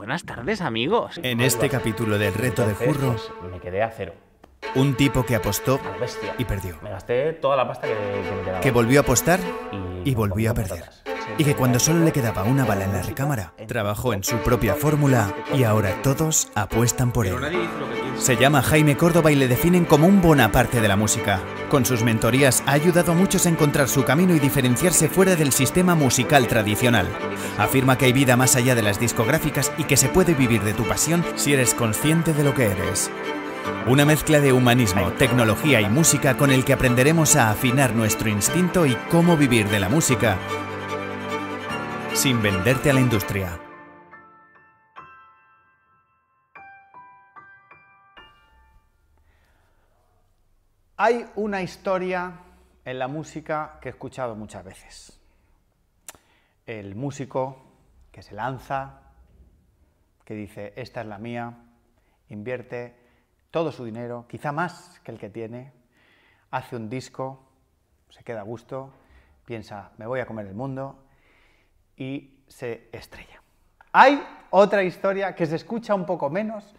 Buenas tardes, amigos. En este capítulo del reto de Furro. me quedé a cero. Un tipo que apostó y perdió. Me gasté toda la pasta que, volvió a apostar y, volvió a perder. Y que cuando solo le quedaba una bala en la recámara, trabajó en su propia fórmula y ahora todos apuestan por él. Se llama Jaime Córdoba y le definen como un Bonaparte de la música. Con sus mentorías ha ayudado a muchos a encontrar su camino y diferenciarse fuera del sistema musical tradicional. Afirma que hay vida más allá de las discográficas y que se puede vivir de tu pasión si eres consciente de lo que eres. Una mezcla de humanismo, tecnología y música con el que aprenderemos a afinar nuestro instinto y cómo vivir de la música sin venderte a la industria. Hay una historia en la música que he escuchado muchas veces. El músico que se lanza, que dice, esta es la mía, invierte todo su dinero, quizá más que el que tiene, hace un disco, se queda a gusto, piensa, me voy a comer el mundo, y se estrella. Hay otra historia que se escucha un poco menos,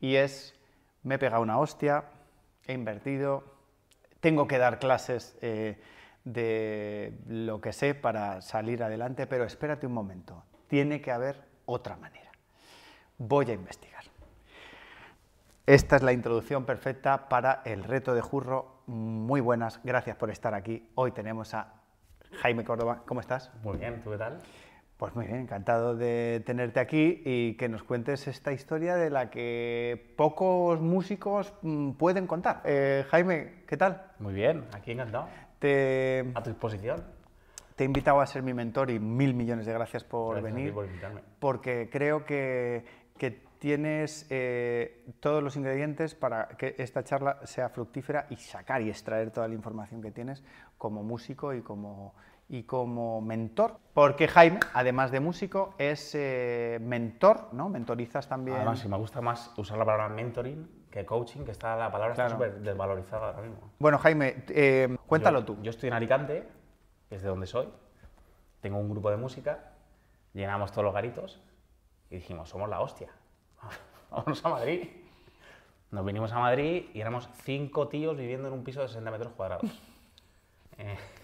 y es, me he pegado una hostia, he invertido, tengo que dar clases eh, de lo que sé para salir adelante, pero espérate un momento, tiene que haber otra manera. Voy a investigar. Esta es la introducción perfecta para el reto de Jurro. Muy buenas, gracias por estar aquí. Hoy tenemos a Jaime Córdoba. ¿Cómo estás? Muy bien, ¿tú qué tal? Pues muy bien, encantado de tenerte aquí y que nos cuentes esta historia de la que pocos músicos mm, pueden contar. Eh, Jaime, ¿qué tal? Muy bien, aquí encantado. A tu disposición. Te he invitado a ser mi mentor y mil millones de gracias por gracias venir. por invitarme. Porque creo que, tienes eh, todos los ingredientes para que esta charla sea fructífera y sacar y extraer toda la información que tienes como músico y como y como mentor, porque Jaime, además de músico, es eh, mentor, ¿no? Mentorizas también. Además, si me gusta más usar la palabra mentoring que coaching, que está la palabra está súper desvalorizada ahora mismo. Bueno, Jaime, eh, cuéntalo tú. Yo estoy en Alicante, es de donde soy, tengo un grupo de música, llenamos todos los garitos y dijimos, somos la hostia, vámonos a Madrid. Nos vinimos a Madrid y éramos cinco tíos viviendo en un piso de 60 metros cuadrados. eh,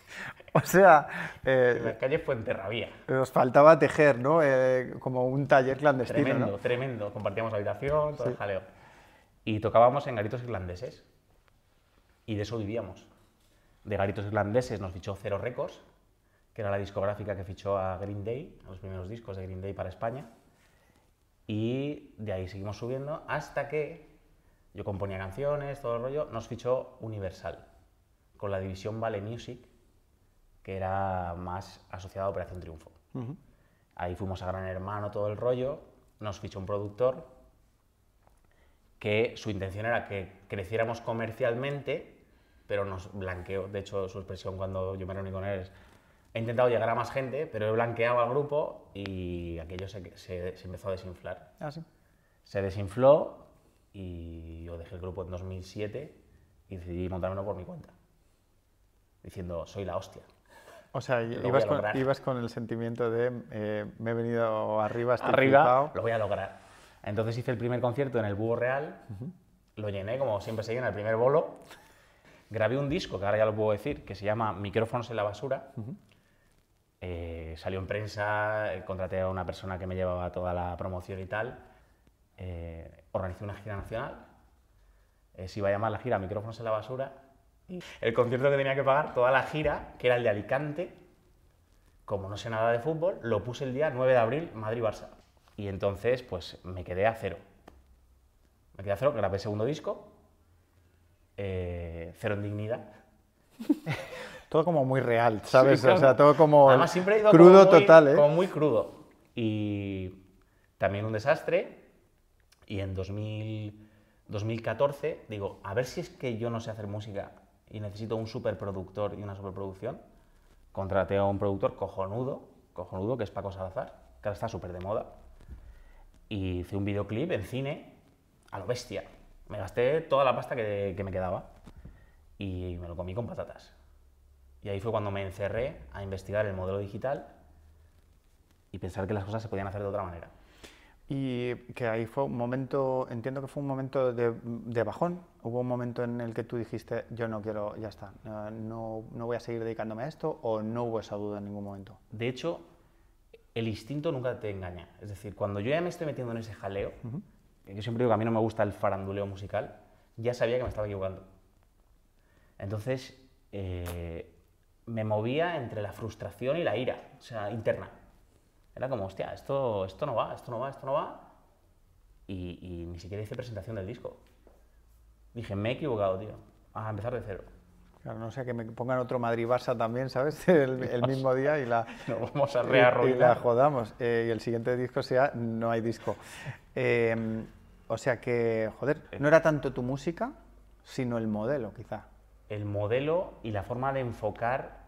O sea... Eh, en la calle Fuenterrabía. Nos faltaba tejer, ¿no? Eh, como un taller clandestino. Tremendo, tremendo. Compartíamos habitación, todo el jaleo. Y tocábamos en garitos irlandeses. Y de eso vivíamos. De garitos irlandeses nos fichó Cero Records, que era la discográfica que fichó a Green Day, los primeros discos de Green Day para España. Y de ahí seguimos subiendo hasta que yo componía canciones, todo el rollo, nos fichó Universal con la división Vale Music que era más asociado a Operación Triunfo. Ahí fuimos a Gran Hermano, todo el rollo, nos fichó un productor que su intención era que creciéramos comercialmente, pero nos blanqueó. De hecho, su expresión cuando yo me reuní con él es, he intentado llegar a más gente, pero he blanqueado al grupo y aquello se, empezó a desinflar. Ah, se desinfló y yo dejé el grupo en 2007 y decidí montármelo por mi cuenta, diciendo, soy la hostia. O sea, ibas con, el sentimiento de eh, me he venido arriba, estoy arriba, lo voy a lograr. Entonces hice el primer concierto en el Búho Real, lo llené como siempre se llena el primer bolo, grabé un disco, que ahora ya lo puedo decir, que se llama Micrófonos en la basura. Eh, salió en prensa, eh, contraté a una persona que me llevaba toda la promoción y tal. organicé una gira nacional. se iba a llamar la gira Micrófonos en la basura el concierto que tenía que pagar, toda la gira, que era el de Alicante, como no sé nada de fútbol, lo puse el día 9 de abril, Madrid-Barça. Y entonces, pues me quedé a cero. Me quedé a cero, grabé el segundo disco, eh, cero en dignidad. todo como muy real, ¿sabes? O sea, todo como crudo total, ¿eh? Como muy crudo. Y también un desastre. Y en 2014 digo, a ver si es que yo no sé hacer música y necesito un superproductor y una superproducción, contraté a un productor cojonudo, cojonudo, que es Paco Salazar, que ahora está súper de moda, y hice un videoclip en cine a lo bestia. Me gasté toda la pasta que, que me quedaba y me lo comí con patatas. Y ahí fue cuando me encerré a investigar el modelo digital y pensar que las cosas se podían hacer de otra manera. Y que ahí fue un momento, entiendo que fue un momento de, bajón, hubo un momento en el que tú dijiste, yo no quiero, ya está, eh, no, no voy a seguir dedicándome a esto, o no hubo esa duda en ningún momento. De hecho, el instinto nunca te engaña. Es decir, cuando yo ya me estoy metiendo en ese jaleo, yo siempre digo que a mí no me gusta el faranduleo musical, ya sabía que me estaba equivocando. Entonces, eh, me movía entre la frustración y la ira, o sea, interna. Era como, hostia, esto, esto no va, esto no va, esto no va. Y, ni siquiera hice presentación del disco. Dije, me he equivocado, tío. A empezar de cero. Claro, no sé sea que me pongan otro Madrid-Barça también, ¿sabes? El, mismo día y la... Nos vamos a rearrollar. Y, la jodamos. Eh, y el siguiente disco sea No hay disco. Em, o sea que, joder, eh. no era tanto tu música, sino el modelo, quizá. El modelo y la forma de enfocar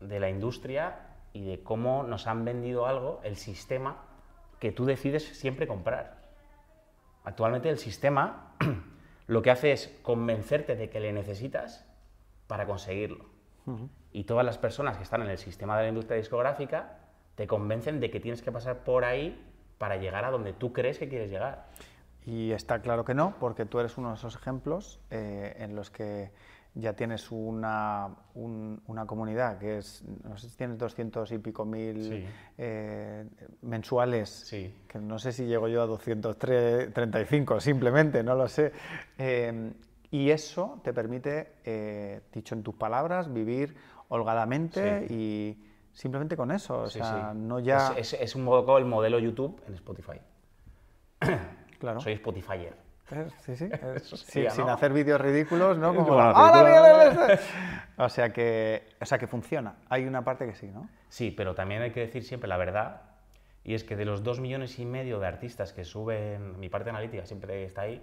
de la industria y de cómo nos han vendido algo, el sistema que tú decides siempre comprar. Actualmente el sistema lo que hace es convencerte de que le necesitas para conseguirlo. Y todas las personas que están en el sistema de la industria discográfica te convencen de que tienes que pasar por ahí para llegar a donde tú crees que quieres llegar. Y está claro que no, porque tú eres uno de esos ejemplos eh, en los que ya tienes una, una, comunidad que es, no sé si tienes 200 y pico mil eh, mensuales, que no sé si llego yo a 235 simplemente, no lo sé. Em, y eso te permite, eh, dicho en tus palabras, vivir holgadamente y simplemente con eso. no ya... Es, es, es, un poco el modelo YouTube en Spotify. claro. Soy Spotifyer. Eh, sí, sí. Eh, sin, hacer vídeos ridículos, ¿no? Como, O sea que, o sea que funciona. Hay una parte que sí, ¿no? Sí, pero también hay que decir siempre la verdad. Y es que de los dos millones y medio de artistas que suben, mi parte analítica siempre está ahí,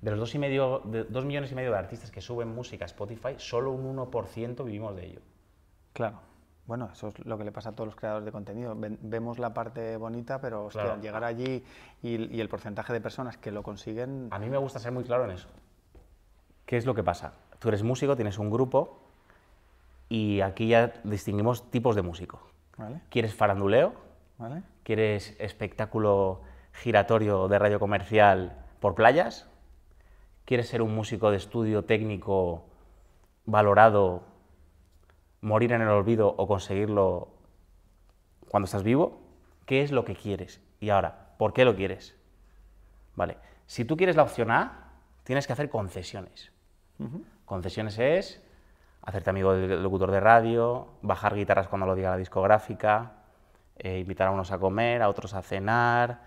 de los dos, y medio, de dos millones y medio de artistas que suben música a Spotify, solo un 1% vivimos de ello. Claro. Bueno, eso es lo que le pasa a todos los creadores de contenido. vemos la parte bonita, pero llegar allí y, el porcentaje de personas que lo consiguen... A mí me gusta ser muy claro en eso. ¿Qué es lo que pasa? Tú eres músico, tienes un grupo y aquí ya distinguimos tipos de músico. ¿Quieres faranduleo? ¿Quieres espectáculo giratorio de radio comercial por playas? ¿Quieres ser un músico de estudio técnico valorado morir en el olvido o conseguirlo cuando estás vivo, ¿qué es lo que quieres? Y ahora, ¿por qué lo quieres? Vale, si tú quieres la opción A, tienes que hacer concesiones. Concesiones es hacerte amigo del locutor de radio, bajar guitarras cuando lo diga la discográfica, eh, invitar a unos a comer, a otros a cenar,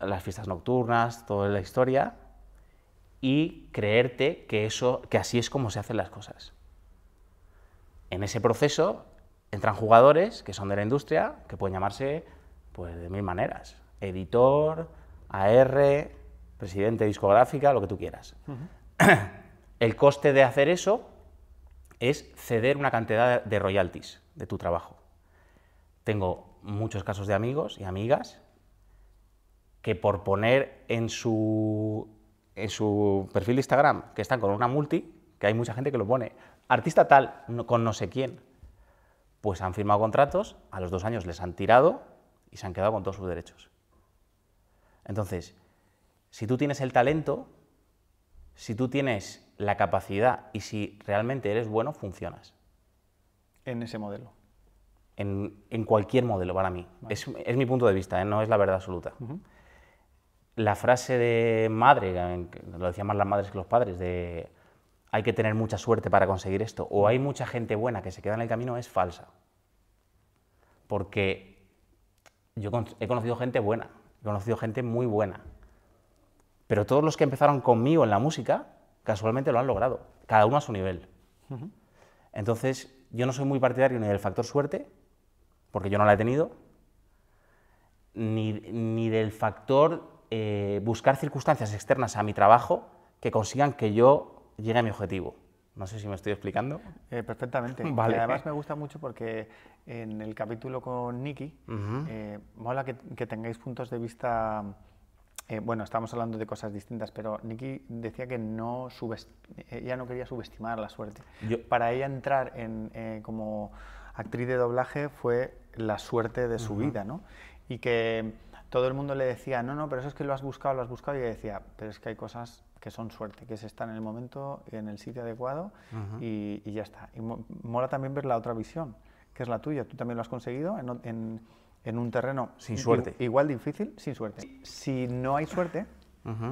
las fiestas nocturnas, toda la historia, y creerte que, eso, que así es como se hacen las cosas. En ese proceso entran jugadores que son de la industria, que pueden llamarse pues, de mil maneras, editor, AR, presidente discográfica, lo que tú quieras. El coste de hacer eso es ceder una cantidad de royalties de tu trabajo. Tengo muchos casos de amigos y amigas que por poner en su, en su perfil de Instagram que están con una multi, que hay mucha gente que lo pone, artista tal con no sé quién. Pues han firmado contratos, a los dos años les han tirado y se han quedado con todos sus derechos. Entonces, si tú tienes el talento, si tú tienes la capacidad y si realmente eres bueno, funcionas. En ese modelo. En, cualquier modelo para mí. Es, mi punto de vista, ¿eh? no es la verdad absoluta. La frase de madre, lo decían más las madres que los padres, de hay que tener mucha suerte para conseguir esto, o hay mucha gente buena que se queda en el camino, es falsa. Porque yo he conocido gente buena, he conocido gente muy buena. Pero todos los que empezaron conmigo en la música, casualmente lo han logrado, cada uno a su nivel. Entonces, yo no soy muy partidario ni del factor suerte, porque yo no la he tenido, ni, del factor eh, buscar circunstancias externas a mi trabajo que consigan que yo Llega a mi objetivo. No sé si me estoy explicando. Eh, perfectamente. Vale. Y además me gusta mucho porque en el capítulo con Nicky, eh, mola que, tengáis puntos de vista. Eh, bueno, estamos hablando de cosas distintas, pero Nikki decía que no ella no quería subestimar la suerte. Yo... Para ella entrar en, como actriz de doblaje fue la suerte de su vida, ¿no? Y que todo el mundo le decía, no, no, pero eso es que lo has buscado, lo has buscado, y ella decía, pero es que hay cosas que son suerte, que es estar en el momento, en el sitio adecuado y, ya está. Y mola también ver la otra visión, que es la tuya. Tú también lo has conseguido en, un terreno... Sin suerte. Igual difícil, sin suerte. Si no hay suerte,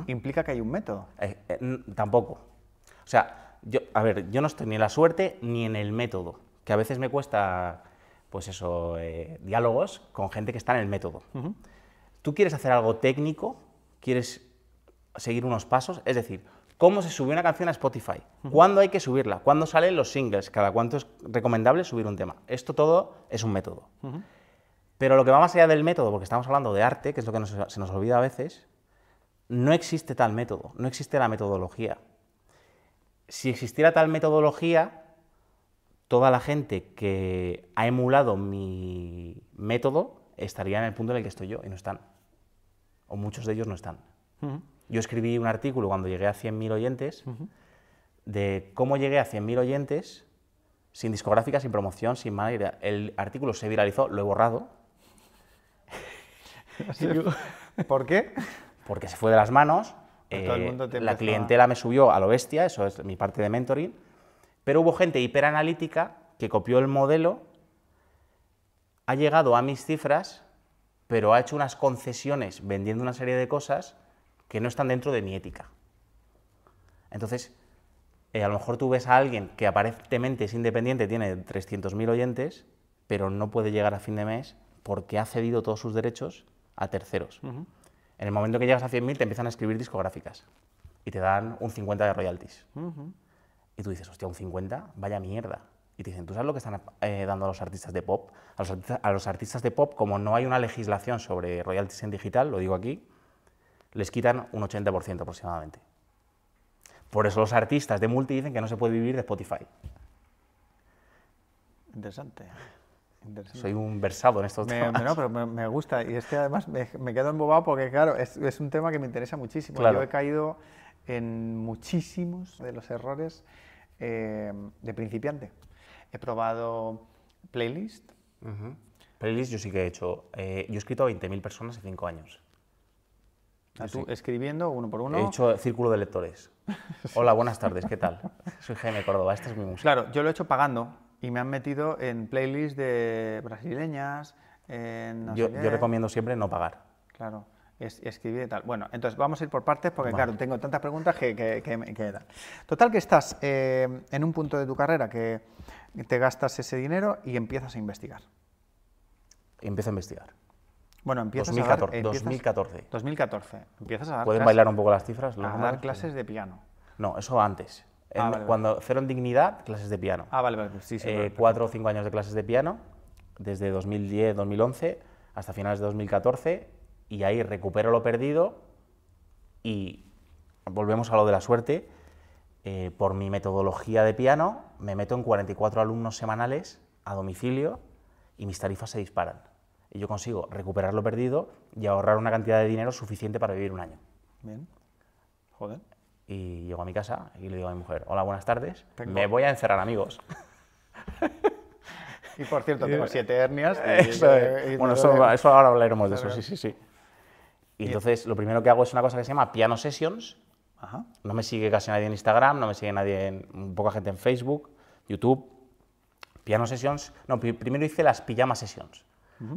implica que hay un método. Eh, eh, tampoco. O sea, yo, a ver, yo no estoy ni en la suerte ni en el método, que a veces me cuesta, pues eso, eh, diálogos con gente que está en el método. Tú quieres hacer algo técnico, quieres seguir unos pasos, es decir, cómo se sube una canción a Spotify, cuándo hay que subirla, cuándo salen los singles, cada cuánto es recomendable subir un tema. Esto todo es un método. Pero lo que va más allá del método, porque estamos hablando de arte, que es lo que se nos olvida a veces, no existe tal método, no existe la metodología. Si existiera tal metodología, toda la gente que ha emulado mi método estaría en el punto en el que estoy yo y no están. O muchos de ellos no están. Yo escribí un artículo cuando llegué a 100.000 oyentes de cómo llegué a 100.000 oyentes sin discográfica, sin promoción, sin manera. El artículo se viralizó, lo he borrado. ¿Por qué? Porque se fue de las manos. Pues eh, la clientela me subió a lo bestia, eso es mi parte de mentoring. Pero hubo gente hiperanalítica que copió el modelo, ha llegado a mis cifras, pero ha hecho unas concesiones vendiendo una serie de cosas que no están dentro de mi ética. Entonces, eh, a lo mejor tú ves a alguien que aparentemente es independiente, tiene 300.000 oyentes, pero no puede llegar a fin de mes porque ha cedido todos sus derechos a terceros. En el momento que llegas a 100.000 te empiezan a escribir discográficas y te dan un 50 de royalties. Y tú dices, hostia, un 50, vaya mierda. Y te dicen, ¿tú sabes lo que están eh, dando a los artistas de pop? a los, artistas de pop, como no hay una legislación sobre royalties en digital, lo digo aquí, les quitan un 80% aproximadamente. Por eso los artistas de multi dicen que no se puede vivir de Spotify. Interesante. Soy un versado en estos me, temas. No, pero me, gusta. Y es que además me, quedo embobado porque, claro, es, un tema que me interesa muchísimo. Yo he caído en muchísimos de los errores eh, de principiante. He probado playlist. Playlist yo sí que he hecho. Eh, yo he escrito a 20.000 personas en 5 años. Ah, tú escribiendo uno por uno. He hecho círculo de lectores. Hola, buenas tardes, ¿qué tal? Soy Jaime Córdoba, esta es mi música. Claro, yo lo he hecho pagando y me han metido en playlists de brasileñas. yo, recomiendo siempre no pagar. Claro escribir y tal. Bueno, entonces vamos a ir por partes porque, claro, tengo tantas preguntas que, que, Total, que estás eh, en un punto de tu carrera que te gastas ese dinero y empiezas a investigar. Empiezo a investigar. Bueno, empiezas a dar, 2014. 2014. Empiezas a dar ¿Pueden bailar un poco las cifras? a dar clases de piano. No, eso antes. Ah, cuando cero en dignidad, clases de piano. Ah, vale, vale. Pues sí, sí, eh, cuatro o cinco años de clases de piano, desde 2010, 2011 hasta finales de 2014, y ahí recupero lo perdido y volvemos a lo de la suerte. Eh, por mi metodología de piano, me meto en 44 alumnos semanales a domicilio y mis tarifas se disparan y yo consigo recuperar lo perdido y ahorrar una cantidad de dinero suficiente para vivir un año. Bien. Joder. Y llego a mi casa y le digo a mi mujer, hola, buenas tardes, me voy a encerrar, amigos. y por cierto, tengo siete hernias. bueno, eso, ahora hablaremos de eso, sí, sí, sí. Y entonces lo primero que hago es una cosa que se llama Piano Sessions. No me sigue casi nadie en Instagram, no me sigue nadie, en, poca gente en Facebook, YouTube. Piano Sessions. No, primero hice las pijama Sessions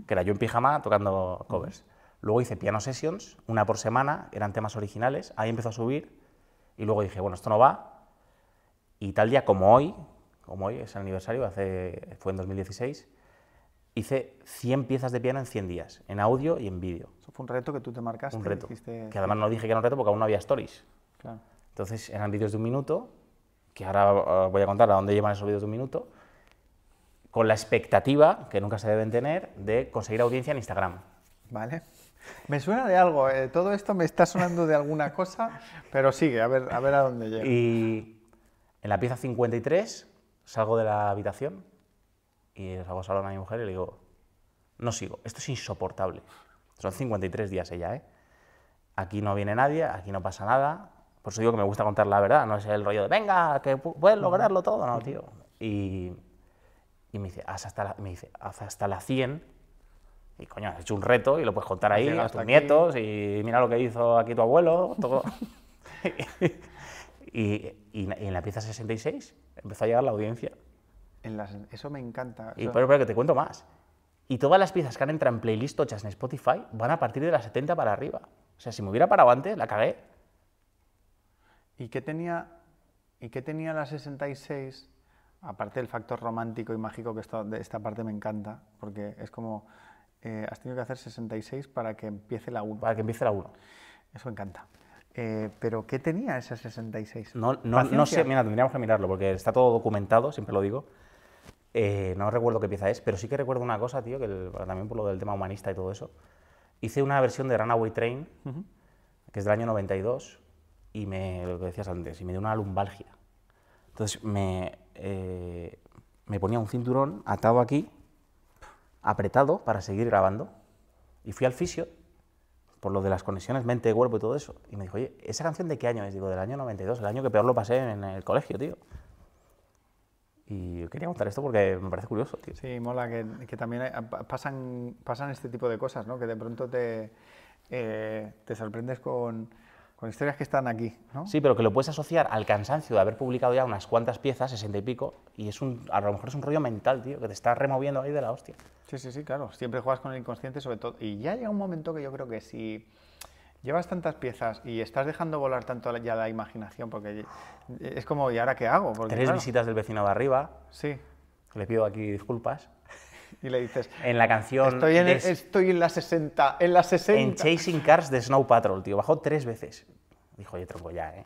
que era yo en pijama tocando covers. Luego hice piano sessions, una por semana, eran temas originales, ahí empezó a subir y luego dije, bueno, esto no va. Y tal día como hoy, como hoy es el aniversario, hace, fue en 2016, hice 100 piezas de piano en 100 días, en audio y en vídeo. Eso fue un reto que tú te marcaste. Un reto. Que además no dije que era un reto porque aún no había stories. Claro. Entonces eran vídeos de un minuto, que ahora eh, voy a contar a dónde llevan esos vídeos de un minuto, con la expectativa, que nunca se deben tener, de conseguir audiencia en Instagram. Vale. Me suena de algo, eh, todo esto me está sonando de alguna cosa, pero sigue, a ver a, ver a dónde llega. Y en la pieza 53 salgo de la habitación y salgo al a mi mujer y le digo, no sigo, esto es insoportable. Son 53 días ella, ¿eh? Aquí no viene nadie, aquí no pasa nada. Por eso digo que me gusta contar la verdad, no es el rollo de, venga, que puedes lograrlo todo, no, tío. Y y me dice, haz hasta la, me dice, hasta la 100. Y coño, has hecho un reto y lo puedes contar ahí a tus nietos y mira lo que hizo aquí tu abuelo. y, en la pieza 66 empezó a llegar la audiencia. eso me encanta. Y pero, que te cuento más. Y todas las piezas que han entrado en playlist tochas en Spotify van a partir de la 70 para arriba. O sea, si me hubiera parado antes, la cagué. ¿Y qué tenía, y qué tenía la 66 aparte del factor romántico y mágico que de esta parte me encanta, porque es como, eh, has tenido que hacer 66 para que empiece la 1. Para que empiece la 1. Eso me encanta. Eh, pero ¿qué tenía ese 66? No, sé, mira, tendríamos que mirarlo, porque está todo documentado, siempre lo digo. Eh, no recuerdo qué pieza es, pero sí que recuerdo una cosa, tío, que también por lo del tema humanista y todo eso. Hice una versión de Runaway Train, que es del año 92, y me, lo que decías antes, y me dio una lumbalgia. Entonces me, eh, me ponía un cinturón atado aquí, apretado para seguir grabando. Y fui al fisio por lo de las conexiones mente-cuerpo y todo eso. Y me dijo, oye, ¿esa canción de qué año es? Digo, del año 92, el año que peor lo pasé en el colegio, tío. Y quería contar esto porque me parece curioso, tío. Sí, mola que, también pasan, pasan este tipo de cosas, ¿no? Que de pronto te, eh, te sorprendes con con historias que están aquí. ¿no? Sí, pero que lo puedes asociar al cansancio de haber publicado ya unas cuantas piezas, sesenta y pico, y es un, a lo mejor es un rollo mental, tío, que te está removiendo ahí de la hostia. Sí, sí, sí, claro. Siempre juegas con el inconsciente, sobre todo. Y ya llega un momento que yo creo que si llevas tantas piezas y estás dejando volar tanto ya la imaginación, porque es como, ¿y ahora qué hago? Porque, Tres visitas del vecino de arriba. Sí. Le pido aquí disculpas y le dices... En la canción... Estoy en, en la 60, en la 60. En Chasing Cars de Snow Patrol, tío, bajó tres veces. Dijo, oye, tronco, ya, ¿eh?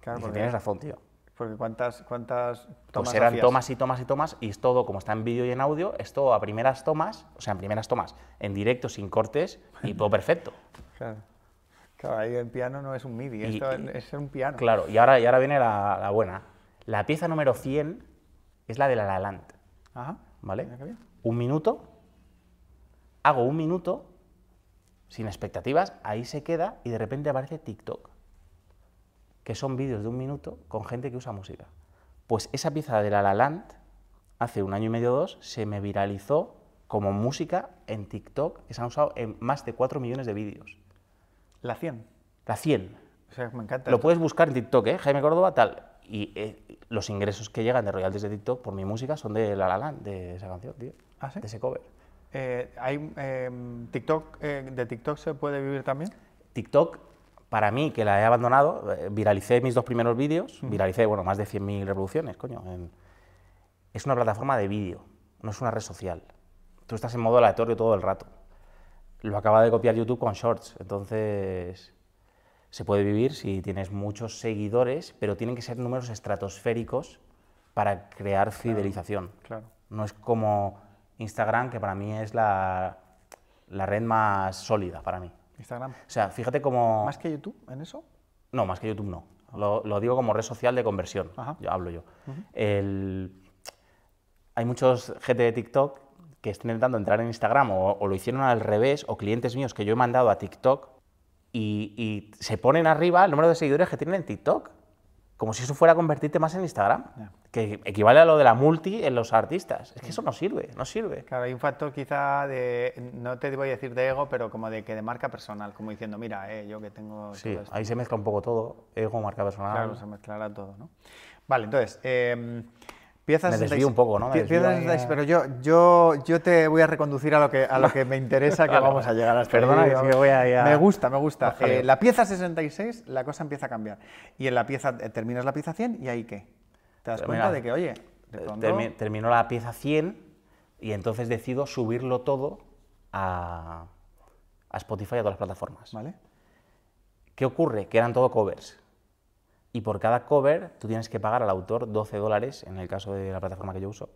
Claro, tienes razón, tío. Porque cuántas, cuántas pues tomas. Pues eran tomas y tomas y tomas, y es todo, como está en vídeo y en audio, es todo a primeras tomas, o sea, en primeras tomas, en directo, sin cortes, y todo perfecto. Claro. el piano no es un MIDI, es un piano. Claro, y ahora, y ahora viene la, buena. La pieza número 100 es la de La Ajá. ¿vale? Un minuto, hago un minuto, sin expectativas, ahí se queda y de repente aparece TikTok, que son vídeos de un minuto con gente que usa música. Pues esa pieza de La La Land, hace un año y medio o dos, se me viralizó como música en TikTok, que se han usado en más de 4 millones de vídeos. ¿La 100? La 100. O sea, me encanta. Lo puedes buscar en TikTok, ¿eh? Jaime Córdoba, tal. Y eh, los ingresos que llegan de royalties de TikTok por mi música son de La La de esa canción, tío. ¿Ah, sí? De ese cover. Eh, ¿hay, em, TikTok, eh, ¿De TikTok se puede vivir también? TikTok, para mí, que la he abandonado, eh, viralicé mis dos primeros vídeos, viralicé, bueno, más de 100.000 reproducciones, coño. es una plataforma de vídeo, no es una red social. Tú estás en modo aleatorio todo el rato. Lo acaba de copiar YouTube con Shorts, entonces se puede vivir si tienes muchos seguidores, pero tienen que ser números estratosféricos para crear fidelización. Claro, No es como Instagram, que para mí es la, red más sólida para mí. Instagram. O sea, fíjate cómo ¿Más que YouTube en eso? No, más que YouTube no. Lo, digo como red social de conversión. Yo hablo yo. Hay muchos gente de TikTok que están intentando entrar en Instagram o, o lo hicieron al revés, o clientes míos que yo he mandado a TikTok y, se ponen arriba el número de seguidores que tienen en TikTok. Como si eso fuera a convertirte más en Instagram, que equivale a lo de la multi en los artistas. Es que eso no sirve, no sirve. Claro, hay un factor quizá de, no te voy a decir de ego, pero como de que de marca personal, como diciendo, mira, eh, yo que tengo... Sí, ahí se mezcla un poco todo, ego, marca personal. Claro, se mezclará todo, ¿no? Vale, entonces, em, me desvío un poco, ¿no? pero yo, yo, yo te voy a reconducir a lo que, a lo que me interesa, que vamos a llegar a... Perdona, ahí, a, Me gusta, me gusta. Eh, la pieza 66, la cosa empieza a cambiar. Y en la pieza, eh, terminas la pieza 100 y ahí qué. Te das cuenta de que, oye, eh, terminó la pieza 100 y entonces decido subirlo todo a, a Spotify y a todas las plataformas. ¿Vale? ¿Qué ocurre? Que eran todo covers y por cada cover tú tienes que pagar al autor 12 dólares, en el caso de la plataforma que yo uso,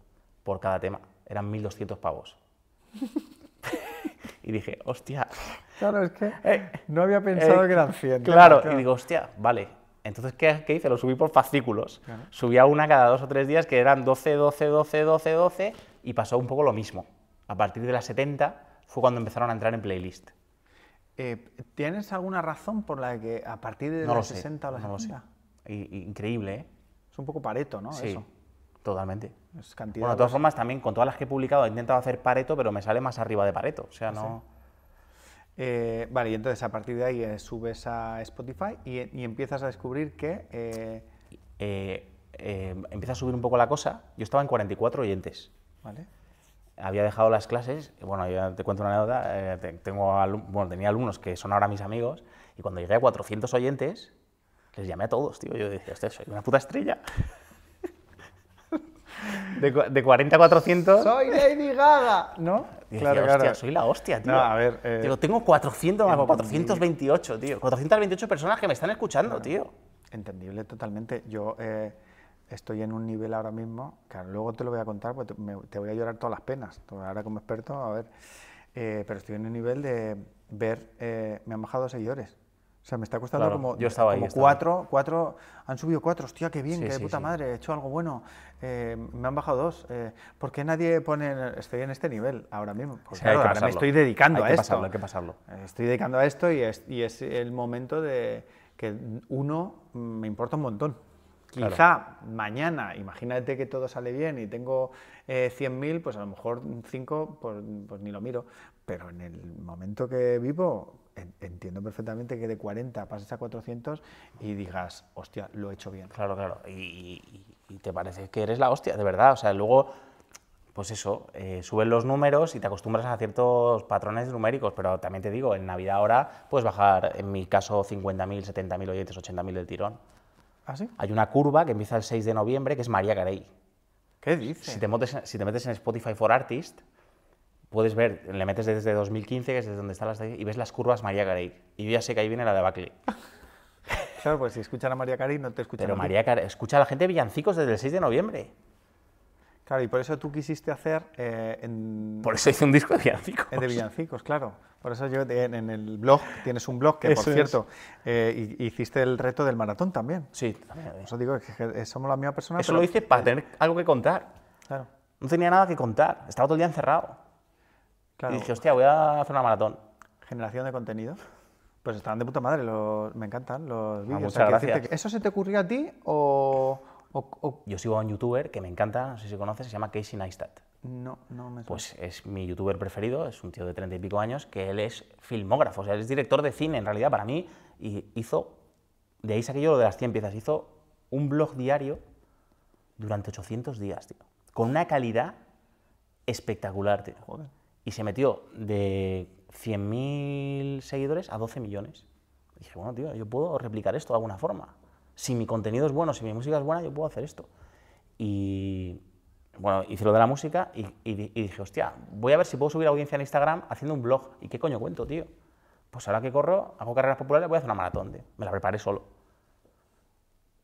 por cada tema. Eran 1.200 pavos. y dije, hostia. Claro, es que eh, no había pensado eh, que eran 100. Claro, y digo, hostia, vale. Entonces, ¿qué, hice? Lo subí por fascículos. Subía una cada dos o tres días que eran 12, 12, 12, 12, 12 y pasó un poco lo mismo. A partir de las 70 fue cuando empezaron a entrar en playlist. Eh, ¿Tienes alguna razón por la que a partir de los las 60 o las 70? increíble, ¿eh? Es un poco pareto, ¿no? Sí, Eso. totalmente. bueno, de todas formas, también con todas las que he publicado he intentado hacer pareto, pero me sale más arriba de pareto. O sea, ah, no... Eh, vale, y entonces a partir de ahí eh, subes a Spotify y, empiezas a descubrir que... empieza a subir un poco la cosa. Yo estaba en 44 oyentes. había dejado las clases, bueno, ya te cuento una anécdota, tengo bueno, tenía alumnos que son ahora mis amigos, y cuando llegué a 400 oyentes, les llamé a todos, tío. Yo decía, este soy una puta estrella. De, 40 a 400. ¡Soy Lady Gaga! ¿No? claro, hostia, soy la hostia, tío. a ver. Eh, tengo 400, más 428, tío. 428 personas que me están escuchando, tío. Entendible totalmente. Yo eh, estoy en un nivel ahora mismo, que luego te lo voy a contar, porque te, voy a llorar todas las penas. Ahora como experto, a ver. Eh, pero estoy en un nivel de ver, me han bajado seguidores. O sea, me está costando como, cuatro, cuatro, han subido cuatro, hostia, qué bien, qué puta madre, he hecho algo bueno, eh, me han bajado dos. Eh, ¿Por qué nadie pone, estoy en este nivel ahora mismo? Pues ahora me estoy dedicando a esto. Pasarlo, hay que pasarlo. Eh, estoy dedicando a esto y es, el momento de que uno me importa un montón. Quizá mañana, imagínate que todo sale bien y tengo 100.000, pues a lo mejor cinco, pues, pues, ni lo miro. Pero en el momento que vivo, entiendo perfectamente que de 40 pases a 400 y digas, hostia, lo he hecho bien. Claro, claro. Y, te parece que eres la hostia, de verdad. O sea, luego, pues eso, eh, suben los números y te acostumbras a ciertos patrones numéricos, pero también te digo, en Navidad ahora puedes bajar, en mi caso, 50.000, 70.000 oyentes, 80.000 del tirón. ¿Ah, sí? Hay una curva que empieza el 6 de noviembre que es María Carey. ¿Qué dices? Si te, metes, si te metes en Spotify for Artists, puedes ver, le metes desde 2015, que es desde donde está las y ves las curvas María Carey. Y yo ya sé que ahí viene la debacle. Claro, pues si escuchan a María Carey no te escuchan. Pero María Carey, escucha a la gente de villancicos desde el 6 de noviembre. Claro, y por eso tú quisiste hacer... Eh, por eso hice un disco de villancicos. De villancicos, claro. Por eso yo en, el blog, tienes un blog que, por cierto, eh, hiciste el reto del maratón también. Sí, también. eso digo que, somos la misma persona. Eso lo hice para tener algo que contar. Claro. No tenía nada que contar, estaba todo el día encerrado. Y dije, hostia, voy a hacer una maratón. Generación de contenido. Pues están de puta madre, me encantan los ah, vídeos. ¿Eso se te ocurrió a ti o, Yo sigo a un youtuber que me encanta, no sé si conoces, se llama Casey Neistat. No, no me Pues es mi youtuber preferido, es un tío de treinta y pico años, que él es filmógrafo, o sea, él es director de cine en realidad para mí, y hizo, de ahí saqué yo lo de las 100 piezas, hizo un blog diario durante 800 días, tío, con una calidad espectacular, tío. Joder y se metió de 100.000 seguidores a 12 millones. dije, bueno, tío, yo puedo replicar esto de alguna forma. Si mi contenido es bueno, si mi música es buena, yo puedo hacer esto. Y bueno, hice lo de la música y, dije, hostia, voy a ver si puedo subir audiencia en Instagram haciendo un blog. ¿Y qué coño cuento, tío? Pues ahora que corro, hago carreras populares, voy a hacer una maratón, Me la preparé solo.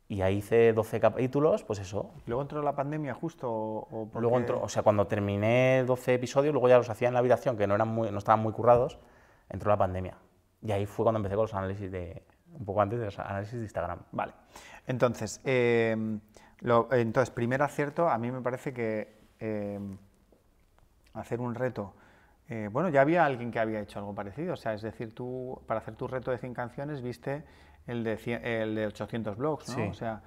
Y ahí hice 12 capítulos, pues eso. ¿Luego entró la pandemia justo? O Luego entró, o sea, cuando terminé 12 episodios, luego ya los hacía en la habitación, que no, eran no estaban muy currados, entró la pandemia. Y ahí fue cuando empecé con los análisis de, un poco antes de los análisis de Instagram. Vale. Entonces, eh, entonces primer acierto, a mí me parece que em, hacer un reto. Eh, bueno, ya había alguien que había hecho algo parecido, o sea, es decir, tú para hacer tu reto de 100 canciones viste el de, el de 800 blogs, ¿no? Sí. O sea,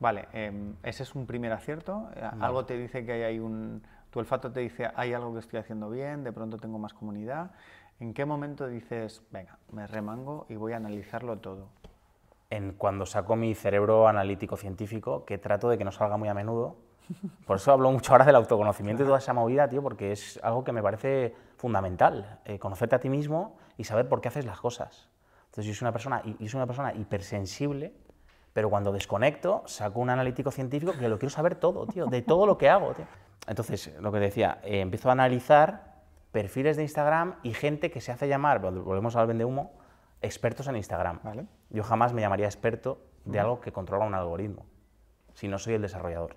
vale, em, ese es un primer acierto. Eh, algo te dice que hay un... Tu olfato te dice, hay algo que estoy haciendo bien, de pronto tengo más comunidad. ¿En qué momento dices, venga, me remango y voy a analizarlo todo? En cuando saco mi cerebro analítico científico, que trato de que no salga muy a menudo. Por eso hablo mucho ahora del autoconocimiento y toda esa movida, tío, porque es algo que me parece fundamental. Eh, conocerte a ti mismo y saber por qué haces las cosas. Entonces yo soy una persona, yo soy una persona hipersensible, pero cuando desconecto saco un analítico científico que lo quiero saber todo, tío, de todo lo que hago. Tío. Entonces, lo que decía, eh, empiezo a analizar perfiles de Instagram y gente que se hace llamar, volvemos al vende humo, expertos en Instagram. Yo jamás me llamaría experto de algo que controla un algoritmo, si no soy el desarrollador.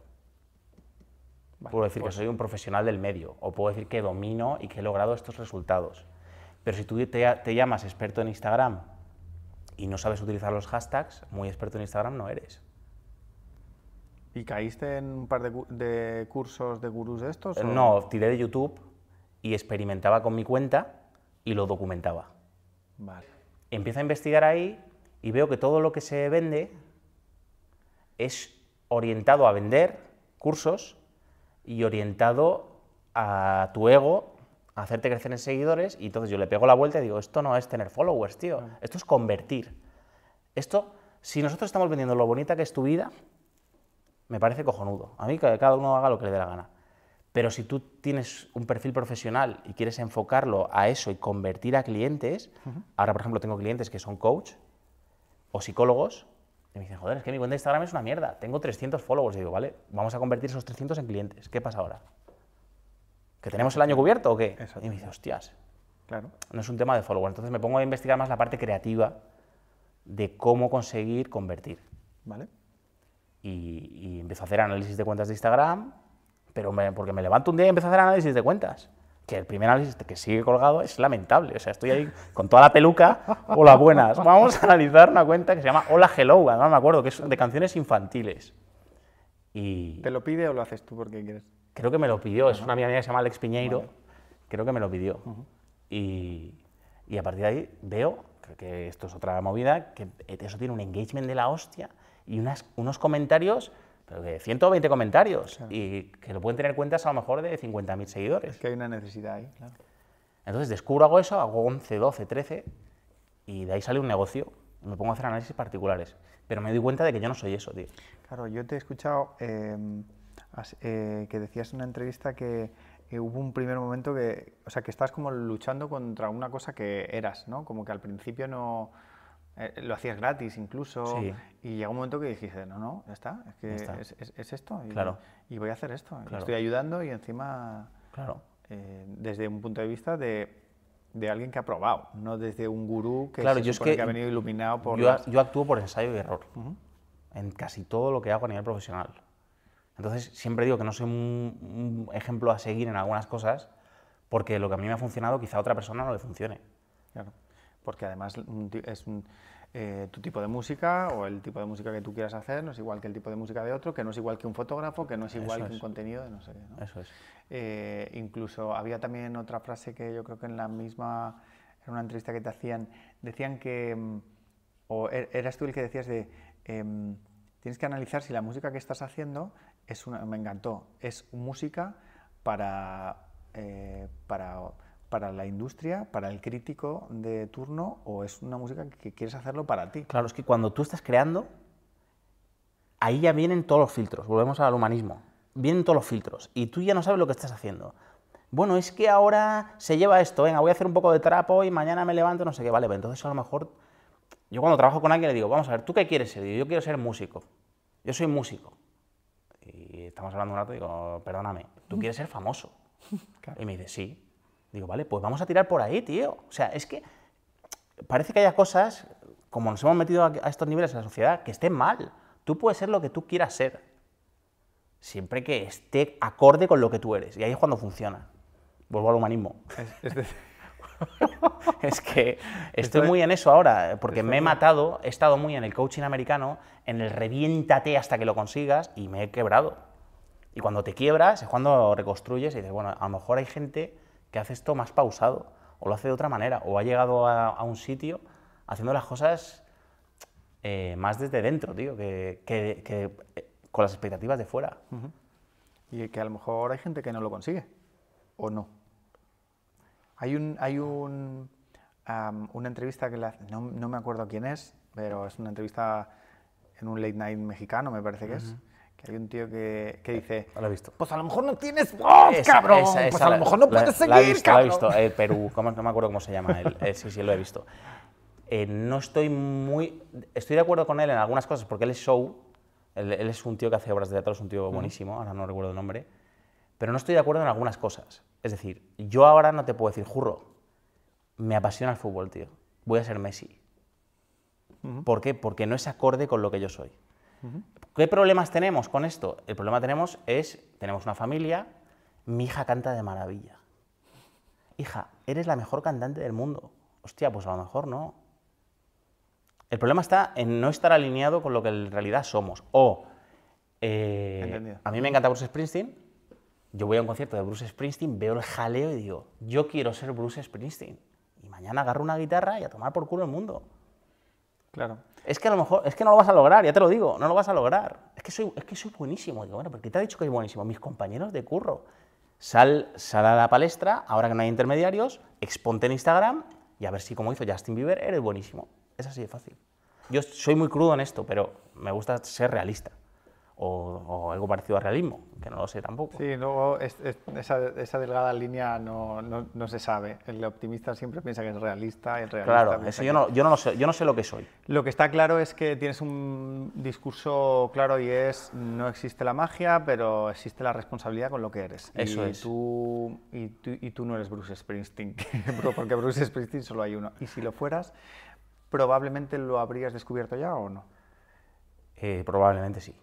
puedo decir que pues soy un profesional del medio, o puedo decir que domino y que he logrado estos resultados. Pero si tú te llamas experto en Instagram y no sabes utilizar los hashtags, muy experto en Instagram no eres. ¿Y caíste en un par de, cursos de gurús de estos? Eh, no, tiré de YouTube y experimentaba con mi cuenta y lo documentaba. Vale. Empiezo a investigar ahí y veo que todo lo que se vende es orientado a vender cursos y orientado a tu ego hacerte crecer en seguidores y entonces yo le pego la vuelta y digo, esto no es tener followers, tío, esto es convertir. Esto, si nosotros estamos vendiendo lo bonita que es tu vida, me parece cojonudo. A mí que cada uno haga lo que le dé la gana. Pero si tú tienes un perfil profesional y quieres enfocarlo a eso y convertir a clientes, ahora por ejemplo tengo clientes que son coach o psicólogos, y me dicen, joder, es que mi cuenta de Instagram es una mierda, tengo 300 followers, y digo, vale, vamos a convertir esos 300 en clientes, ¿qué pasa ahora? ¿Que tenemos el año cubierto o qué? Y me dice, hostias. Claro. No es un tema de follower. Entonces me pongo a investigar más la parte creativa de cómo conseguir convertir. Vale. Y, empiezo a hacer análisis de cuentas de Instagram, pero porque me levanto un día y empiezo a hacer análisis de cuentas. Que el primer análisis que sigue colgado es lamentable. O sea, estoy ahí con toda la peluca. Hola, buenas. Vamos a analizar una cuenta que se llama Hola Hello, no me acuerdo, que es de canciones infantiles. Y... ¿Te lo pide o lo haces tú porque quieres? Creo que me lo pidió, es una amiga mía que se llama Alex Piñeiro, creo que me lo pidió. y, y, a partir de ahí veo que, que, esto es otra movida, que eso tiene un engagement de la hostia y unas, unos comentarios, pero de 120 comentarios, y que lo pueden tener cuentas a lo mejor de 50.000 seguidores. Es que hay una necesidad ahí, claro. Entonces descubro, hago eso, hago 11, 12, 13, y de ahí sale un negocio. Me pongo a hacer análisis particulares. Pero me doy cuenta de que yo no soy eso, tío. Claro, yo te he escuchado... Em, eh, que decías en una entrevista que, hubo un primer momento que, o sea, que estás como luchando contra una cosa que eras, ¿no? Como que al principio no eh, lo hacías gratis incluso y llegó un momento que dijiste, no, no, ya está, es, esto y, claro. y voy a hacer esto, estoy ayudando y encima, claro. Eh, desde un punto de vista de de alguien que ha probado, no desde un gurú que, es que, ha venido iluminado por... Yo, yo actúo por ensayo y error en casi todo lo que hago a nivel profesional. Entonces, siempre digo que no soy un, ejemplo a seguir en algunas cosas, porque lo que a mí me ha funcionado, quizá a otra persona no le funcione. Claro, porque además es eh, tu tipo de música o el tipo de música que tú quieras hacer no es igual que el tipo de música de otro, que no es igual que un fotógrafo, que no es igual que un contenido de no sé qué. Eso es. Eh, incluso había también otra frase que yo creo que en la misma, en una entrevista que te hacían, decían que, mm, o e, eras tú el que decías de, em, tienes que analizar si la música que estás haciendo es una, me encantó, es música eh, para, para, la industria, para el crítico de turno o es una música que quieres hacerlo para ti. Claro, es que cuando tú estás creando, ahí ya vienen todos los filtros, volvemos al humanismo, vienen todos los filtros y tú ya no sabes lo que estás haciendo. Bueno, es que ahora se lleva esto, venga, voy a hacer un poco de trapo y mañana me levanto, no sé qué, vale, entonces a lo mejor yo cuando trabajo con alguien le digo, vamos a ver, ¿tú qué quieres ser? Yo quiero ser músico, yo soy músico estamos hablando un rato, digo, perdóname, ¿tú quieres ser famoso? Y me dice, sí. Digo, vale, pues vamos a tirar por ahí, tío. O sea, es que parece que haya cosas, como nos hemos metido a estos niveles en la sociedad, que estén mal. Tú puedes ser lo que tú quieras ser, siempre que esté acorde con lo que tú eres. Y ahí es cuando funciona. Vuelvo al humanismo. Es, es que estoy muy en eso ahora, eh, porque me he matado, he estado muy en el coaching americano, en el reviéntate hasta que lo consigas y me he quebrado. Y cuando te quiebras es cuando reconstruyes y dices, bueno, a lo mejor hay gente que hace esto más pausado, o lo hace de otra manera, o ha llegado a, un sitio haciendo las cosas eh, más desde dentro, tío, que, eh, con las expectativas de fuera. Y que a lo mejor hay gente que no lo consigue, o no. Hay un, hay un, una entrevista que no, no, me acuerdo quién es, pero es una entrevista en un late night mexicano, me parece que es hay un tío que, que dice. Ah, lo visto. Pues a lo mejor no tienes voz, cabrón. pues a lo mejor no puedes seguir, Lo he visto, he eh, visto. Perú, no me acuerdo cómo se llama. él. Eh, sí, sí, lo he visto. Eh, no estoy muy. Estoy de acuerdo con él en algunas cosas, porque él es show. Él, es un tío que hace obras de teatro, es un tío buenísimo, ahora no recuerdo el nombre. Pero no estoy de acuerdo en algunas cosas. Es decir, yo ahora no te puedo decir, jurro, me apasiona el fútbol, tío. Voy a ser Messi. ¿Por qué? Porque no es acorde con lo que yo soy. ¿Qué problemas tenemos con esto? El problema tenemos es, tenemos una familia, mi hija canta de maravilla. Hija, eres la mejor cantante del mundo. Hostia, pues a lo mejor no. El problema está en no estar alineado con lo que en realidad somos. O, eh, a mí me encanta Bruce Springsteen, yo voy a un concierto de Bruce Springsteen, veo el jaleo y digo, yo quiero ser Bruce Springsteen. Y mañana agarro una guitarra y a tomar por culo el mundo. Claro. Es que a lo mejor, es que no lo vas a lograr, ya te lo digo, no lo vas a lograr. Es que soy, es que soy buenísimo. bueno, porque te ha dicho que soy buenísimo? Mis compañeros de curro. Sal, sal a la palestra, ahora que no hay intermediarios, exponte en Instagram y a ver si, como hizo Justin Bieber, eres buenísimo. Es así de fácil. Yo soy muy crudo en esto, pero me gusta ser realista o, algo parecido al realismo, que no lo sé tampoco. Sí, luego esa, delgada línea no, se sabe. El optimista siempre piensa que es realista, el realista Claro, yo no, lo sé, yo no sé lo que soy. Lo que está claro es que tienes un discurso claro y es no existe la magia, pero existe la responsabilidad con lo que eres. Eso es. Tú, y, tú, no eres Bruce Springsteen, porque Bruce Springsteen solo hay uno. Y si lo fueras, probablemente lo habrías descubierto ya o no. Eh, probablemente sí.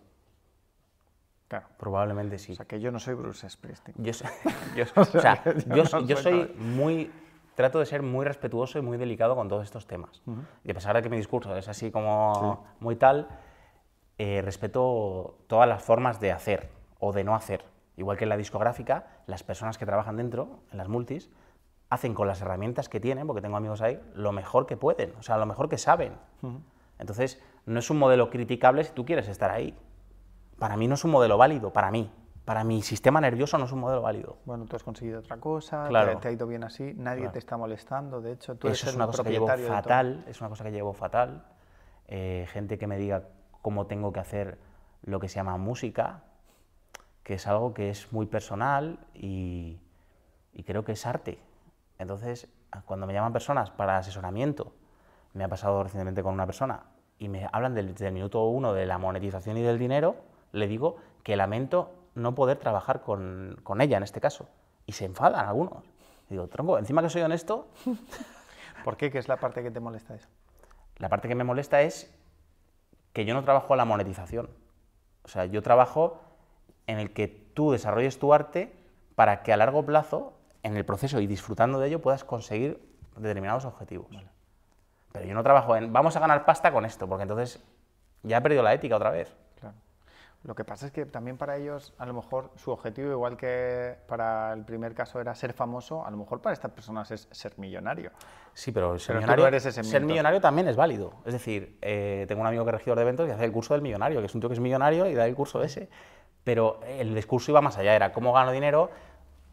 Claro. Probablemente sí. O sea, que yo no soy Bruce Springsteen. Yo, soy, yo, o sea, yo, soy muy... Trato de ser muy respetuoso y muy delicado con todos estos temas. Y a pesar de que mi discurso es así como muy tal, eh, respeto todas las formas de hacer o de no hacer. Igual que en la discográfica, las personas que trabajan dentro, en las multis, hacen con las herramientas que tienen, porque tengo amigos ahí, lo mejor que pueden, o sea, lo mejor que saben. Entonces, no es un modelo criticable si tú quieres estar ahí para mí no es un modelo válido, para mí. Para mi sistema nervioso no es un modelo válido. Bueno, tú has conseguido otra cosa, te, ha ido bien así, nadie te está molestando, de hecho, tú Eso eres es una cosa que llevo fatal, es una cosa que llevo fatal. Eh, gente que me diga cómo tengo que hacer lo que se llama música, que es algo que es muy personal y, creo que es arte. Entonces, cuando me llaman personas para asesoramiento, me ha pasado recientemente con una persona y me hablan del, del minuto uno de la monetización y del dinero, le digo que lamento no poder trabajar con, ella en este caso. Y se enfadan algunos. Y digo, tronco, encima que soy honesto. ¿Por qué? ¿Qué es la parte que te molesta eso? La parte que me molesta es que yo no trabajo a la monetización. O sea, yo trabajo en el que tú desarrolles tu arte para que a largo plazo, en el proceso y disfrutando de ello, puedas conseguir determinados objetivos. Pero yo no trabajo en, vamos a ganar pasta con esto, porque entonces ya he perdido la ética otra vez. Lo que pasa es que también para ellos, a lo mejor, su objetivo, igual que para el primer caso era ser famoso, a lo mejor para estas personas es ser millonario. Sí, pero, ser, millonario, también es válido. Es decir, eh, tengo un amigo que es regidor de eventos y hace el curso del millonario, que es un tío que es millonario y da el curso ese. Pero el discurso iba más allá, era cómo gano dinero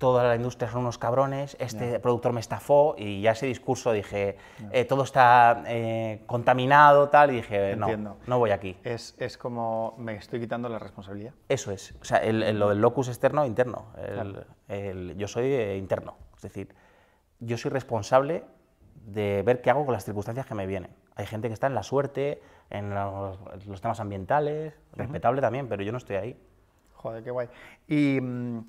toda la industria son unos cabrones, este productor me estafó y ya ese discurso dije, eh, todo está eh, contaminado, tal, y dije, no, no voy aquí. Es, es, como, me estoy quitando la responsabilidad. Eso es, o sea, el, lo del locus externo e interno, el, yo soy eh, interno, es decir, yo soy responsable de ver qué hago con las circunstancias que me vienen. Hay gente que está en la suerte, en los, temas ambientales, respetable también, pero yo no estoy ahí. Joder, qué guay. Y... Mm,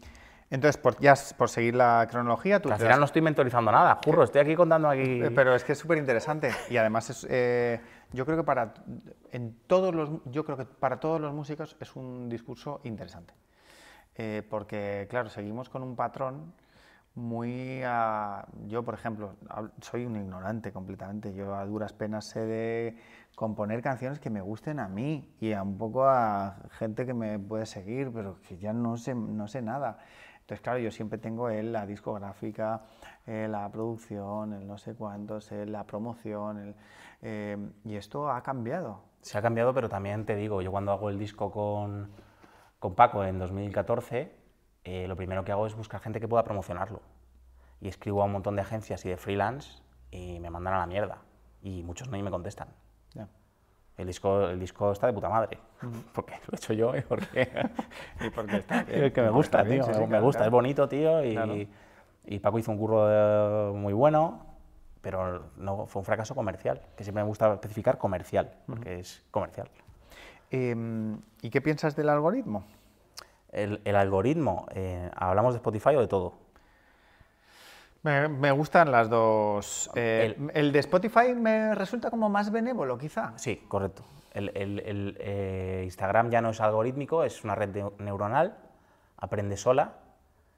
entonces, por, ya por seguir la cronología, tú... Al final no estoy mentorizando nada, juro, estoy aquí contando aquí... Eh, pero es que es súper interesante y además eh, yo creo que para en todos los yo creo que para todos los músicos es un discurso interesante eh, porque claro seguimos con un patrón muy yo por ejemplo soy un ignorante completamente yo a duras penas sé de componer canciones que me gusten a mí y a un poco a gente que me puede seguir pero que ya no sé no sé nada entonces, claro, yo siempre tengo él, eh, la discográfica, eh, la producción, el no sé cuántos, eh, la promoción, el, y esto ha cambiado. Se ha cambiado, pero también te digo, yo cuando hago el disco con, con Paco en 2014, lo primero que hago es buscar gente que pueda promocionarlo. Y escribo a un montón de agencias y de freelance y me mandan a la mierda. Y muchos no me contestan el disco, está de puta madre, porque lo he hecho yo y porque, está que me gusta, tío, me, gusta, es bonito, tío, y, Paco hizo un curro eh, muy bueno, pero no, fue un fracaso comercial, que siempre me gusta especificar comercial, porque es comercial. Em, ¿Y qué piensas del algoritmo? El, algoritmo, eh, hablamos de Spotify o de todo. Me, gustan las dos. Eh, el, de Spotify me resulta como más benévolo, quizá. Sí, correcto. El, eh, Instagram ya no es algorítmico, es una red neuronal, aprende sola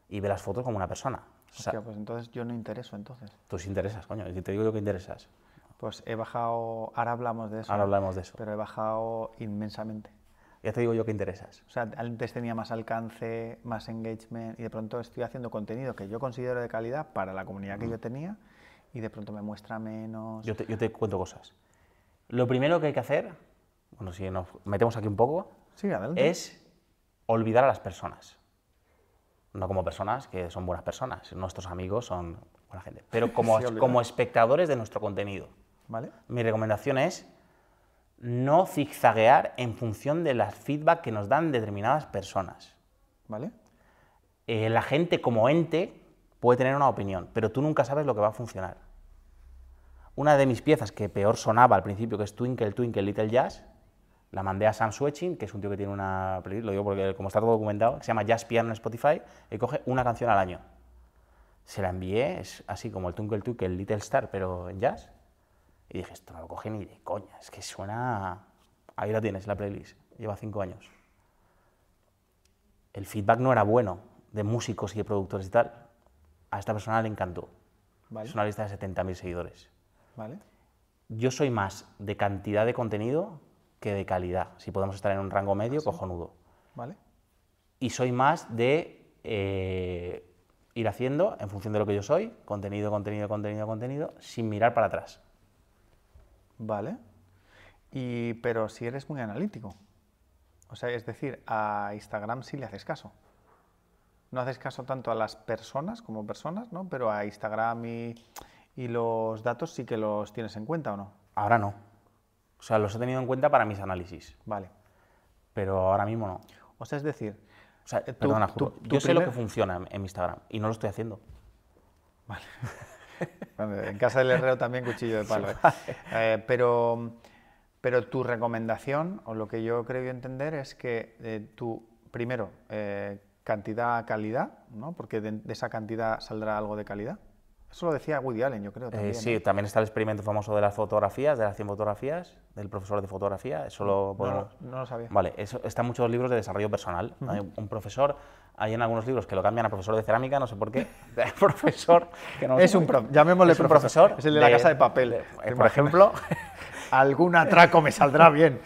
y ve las fotos como una persona. o sea, pues entonces yo no intereso, entonces. Tú sí interesas, coño, te digo yo que interesas. Pues he bajado, ahora hablamos de eso. Ahora hablamos de eso. Pero he bajado inmensamente ya te digo yo que interesas. O sea, antes tenía más alcance, más engagement y de pronto estoy haciendo contenido que yo considero de calidad para la comunidad que yo tenía y de pronto me muestra menos. Yo te, cuento cosas. Lo primero que hay que hacer, bueno, si nos metemos aquí un poco, sí, es olvidar a las personas. No como personas que son buenas personas, nuestros amigos son buena gente, pero como, como espectadores de nuestro contenido. ¿Vale? Mi recomendación es no zigzaguear en función de las feedback que nos dan determinadas personas. ¿Vale? Eh, la gente como ente puede tener una opinión, pero tú nunca sabes lo que va a funcionar. Una de mis piezas que peor sonaba al principio, que es Twinkle Twinkle Little Jazz, la mandé a Sam Swetching, que es un tío que tiene una playlist, lo digo porque como está todo documentado, se llama Jazz Piano en Spotify, y coge una canción al año. Se la envié, es así como el Twinkle Twinkle Little Star, pero en jazz, y dije, esto no lo coge ni de coña, es que suena... Ahí la tienes, la playlist, lleva cinco años. El feedback no era bueno de músicos y de productores y tal. A esta persona le encantó. Es una lista de 70.000 seguidores. Yo soy más de cantidad de contenido que de calidad. Si podemos estar en un rango medio, ¿Ah, cojonudo. Vale. Y soy más de eh, ir haciendo, en función de lo que yo soy, contenido, contenido, contenido, contenido, sin mirar para atrás. ¿vale? Y, pero si eres muy analítico, o sea, es decir, a Instagram sí le haces caso. No haces caso tanto a las personas como personas, ¿no? Pero a Instagram y, los datos sí que los tienes en cuenta, ¿o no? Ahora no. O sea, los he tenido en cuenta para mis análisis. Vale. Pero ahora mismo no. O sea, es decir... Eh, perdona, yo sé lo que funciona en Instagram y no lo estoy haciendo. Vale. en casa del herrero también cuchillo de palo. ¿eh? Eh, pero, pero tu recomendación, o lo que yo creo entender, es que tu eh, tú, primero, cantidad-calidad, ¿no? porque de esa cantidad saldrá algo de calidad. Eso lo decía Woody Allen, yo creo. Eh, también, sí, también está el experimento famoso de las fotografías, de las 100 fotografías, del profesor de fotografía. Eso lo no, lo sabía. Vale, eso, está muchos libros de desarrollo personal. Hay un profesor, hay en algunos libros que lo cambian a profesor de cerámica, no sé por qué. profesor es un llamémosle profesor, Es el de, la casa de papeles, por ejemplo, algún atraco me saldrá bien.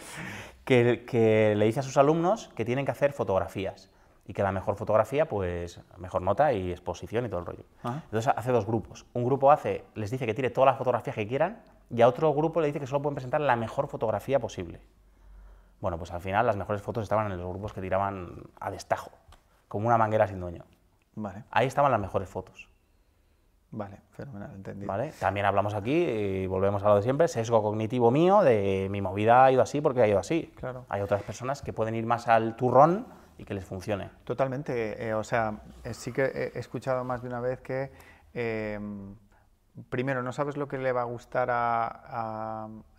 que le dice a sus alumnos que tienen que hacer fotografías y que la mejor fotografía, pues mejor nota y exposición y todo el rollo. Entonces hace dos grupos. Un grupo hace, les dice que tire todas las fotografías que quieran y a otro grupo le dice que solo pueden presentar la mejor fotografía posible. Bueno, pues al final las mejores fotos estaban en los grupos que tiraban a destajo, como una manguera sin dueño. Ahí estaban las mejores fotos. Vale, fenomenal, entendido. también hablamos aquí y volvemos a lo de siempre, sesgo cognitivo mío de mi movida ha ido así porque ha ido así. Hay otras personas que pueden ir más al turrón y que les funcione. Totalmente, eh, o sea, eh, sí que he escuchado más de una vez que em, primero no sabes lo que le va a gustar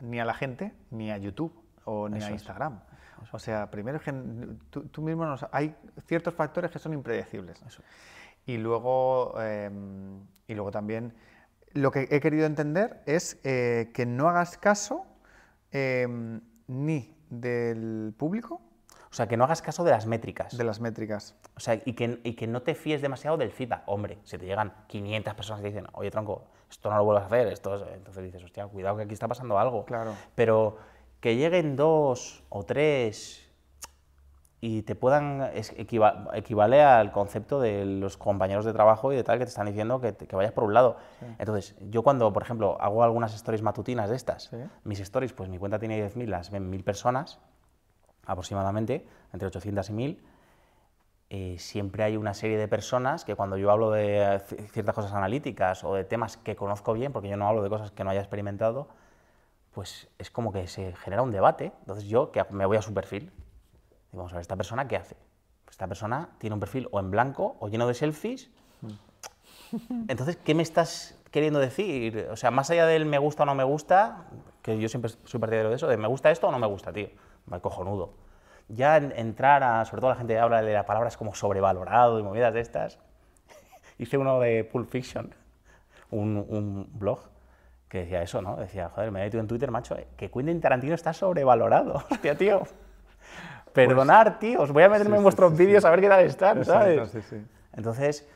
ni a la gente, ni a YouTube o ni a Instagram. O sea, primero tú, tú mismo no hay ciertos factores que son impredecibles. Y luego, em, y luego también lo que he querido entender es eh, que no hagas caso em, ni del público o sea, que no hagas caso de las métricas. De las métricas. O sea, y que, y que no te fíes demasiado del feedback. Hombre, si te llegan 500 personas que dicen, oye, tronco, esto no lo vuelvas a hacer, esto entonces dices, hostia, cuidado que aquí está pasando algo. Claro. Pero que lleguen dos o tres y te puedan, equivale al concepto de los compañeros de trabajo y de tal que te están diciendo que, vayas por un lado. Entonces, yo cuando, por ejemplo, hago algunas stories matutinas de estas, mis stories, pues mi cuenta tiene 10.000, las ven 1.000 personas, aproximadamente, entre 800 y 1000, eh, siempre hay una serie de personas que cuando yo hablo de ciertas cosas analíticas o de temas que conozco bien, porque yo no hablo de cosas que no haya experimentado, pues es como que se genera un debate. Entonces yo que me voy a su perfil, y vamos a ver, ¿esta persona qué hace? Pues, Esta persona tiene un perfil o en blanco o lleno de selfies. Mm. Entonces, ¿qué me estás queriendo decir? O sea, más allá del me gusta o no me gusta, que yo siempre soy partidario de eso, de me gusta esto o no me gusta, tío mal cojonudo. Ya entrar a, sobre todo la gente habla de las palabras como sobrevalorado y movidas de estas. Hice uno de Pulp Fiction, un, blog, que decía eso, ¿no? Decía, joder, me he metido en Twitter, macho, eh, que Quentin Tarantino está sobrevalorado. Hostia, tío. Perdonar, pues tío, os voy a meterme en vuestros vídeos a ver qué tal están, ¿sabes? Entonces,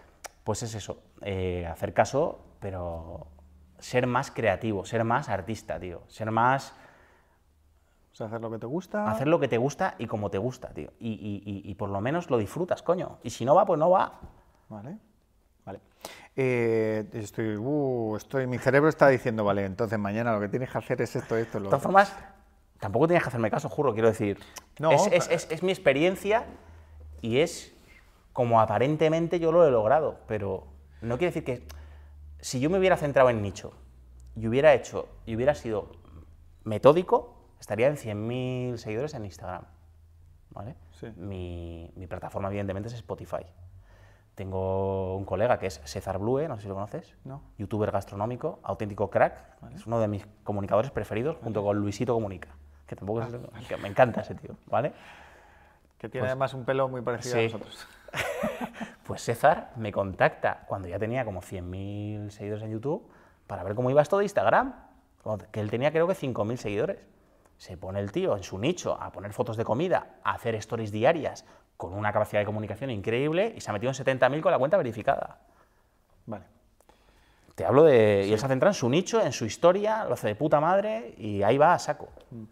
pues es eso, eh, hacer caso, pero ser más creativo, ser más artista, tío, ser más hacer lo que te gusta. Hacer lo que te gusta y como te gusta, tío. Y, por lo menos lo disfrutas, coño. Y si no va, pues no va. Vale. Vale. Eh, estoy, uh, estoy, mi cerebro está diciendo, vale, entonces mañana lo que tienes que hacer es esto, esto, lo De todas formas, tampoco tienes que hacerme caso, juro, quiero decir. No, es, es, es mi experiencia y es como aparentemente yo lo he logrado, pero no quiere decir que si yo me hubiera centrado en nicho y hubiera hecho y hubiera sido metódico, estaría en 100.000 seguidores en Instagram. ¿vale? Mi, plataforma, evidentemente, es Spotify. Tengo un colega que es César Blue, no sé si lo conoces, no. youtuber gastronómico, auténtico crack, es uno de mis comunicadores preferidos, junto con Luisito Comunica, que tampoco ah, me encanta ese tío, ¿vale? Que tiene pues además un pelo muy parecido a nosotros. pues César me contacta cuando ya tenía como 100.000 seguidores en YouTube para ver cómo iba esto de Instagram, que él tenía creo que 5.000 seguidores se pone el tío en su nicho a poner fotos de comida, a hacer stories diarias con una capacidad de comunicación increíble y se ha metido en 70.000 con la cuenta verificada. Vale. Te hablo de... Y él se centra en su nicho, en su historia, lo hace de puta madre y ahí va a saco. Mm.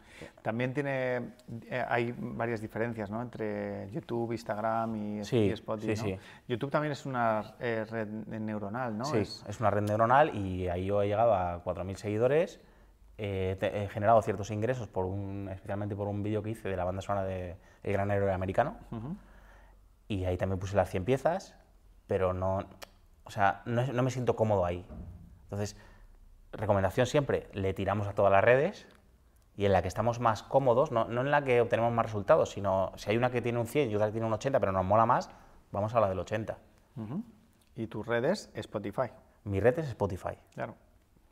También tiene... Eh, hay varias diferencias, ¿no? Entre YouTube, Instagram y, Spotify, sí, YouTube también es una eh, red neuronal, ¿no? Sí, es, es una red neuronal y ahí yo he llegado a 4.000 seguidores he eh, eh, generado ciertos ingresos, por un, especialmente por un vídeo que hice de la banda sonora de El Gran Héroe Americano. Y ahí también puse las 100 piezas, pero no, o sea, no, me siento cómodo ahí. Entonces, recomendación siempre, le tiramos a todas las redes y en la que estamos más cómodos, no, no, en la que obtenemos más resultados, sino si hay una que tiene un 100 y otra que tiene un 80, pero nos mola más, vamos a la del 80. ¿Y tus redes? Spotify. Mi red es Spotify. Claro.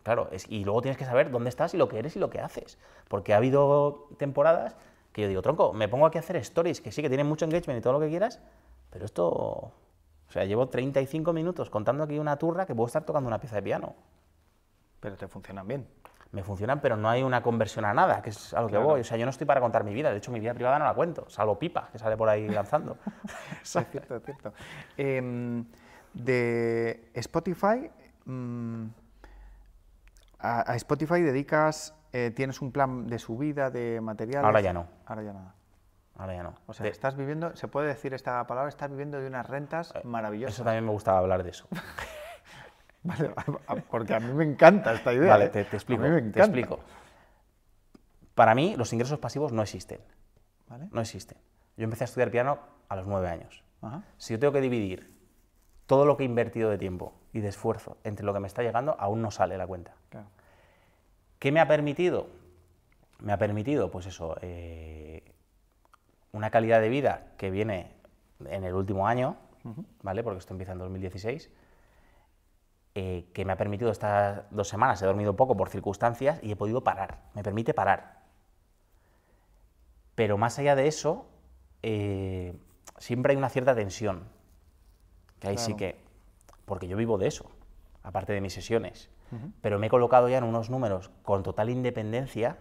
Claro, y luego tienes que saber dónde estás y lo que eres y lo que haces. Porque ha habido temporadas que yo digo, tronco, me pongo aquí a hacer stories, que sí, que tienen mucho engagement y todo lo que quieras, pero esto... O sea, llevo 35 minutos contando aquí una turra que puedo estar tocando una pieza de piano. Pero te funcionan bien. Me funcionan, pero no hay una conversión a nada, que es a lo que voy. O sea, yo no estoy para contar mi vida. De hecho, mi vida privada no la cuento, salvo Pipa, que sale por ahí lanzando. es cierto, em, de Spotify... Mm, a, Spotify dedicas, eh, tienes un plan de subida de material. Ahora ya no. Ahora ya nada. Ahora ya no. O sea, estás viviendo, se puede decir esta palabra, estás viviendo de unas rentas eh, maravillosas. Eso también me gustaba hablar de eso. vale, porque a mí me encanta esta idea. Vale, ¿eh? te, explico. Te explico. Para mí, los ingresos pasivos no existen. ¿Vale? No existen. Yo empecé a estudiar piano a los nueve años. Si yo tengo que dividir todo lo que he invertido de tiempo y de esfuerzo entre lo que me está llegando aún no sale la cuenta. ¿Qué me ha permitido? Me ha permitido, pues eso, eh, una calidad de vida que viene en el último año, ¿vale? Porque esto empieza en 2016, eh, que me ha permitido estas dos semanas, he dormido poco por circunstancias y he podido parar, me permite parar. Pero más allá de eso, eh, siempre hay una cierta tensión ahí sí que, porque yo vivo de eso, aparte de mis sesiones, pero me he colocado ya en unos números con total independencia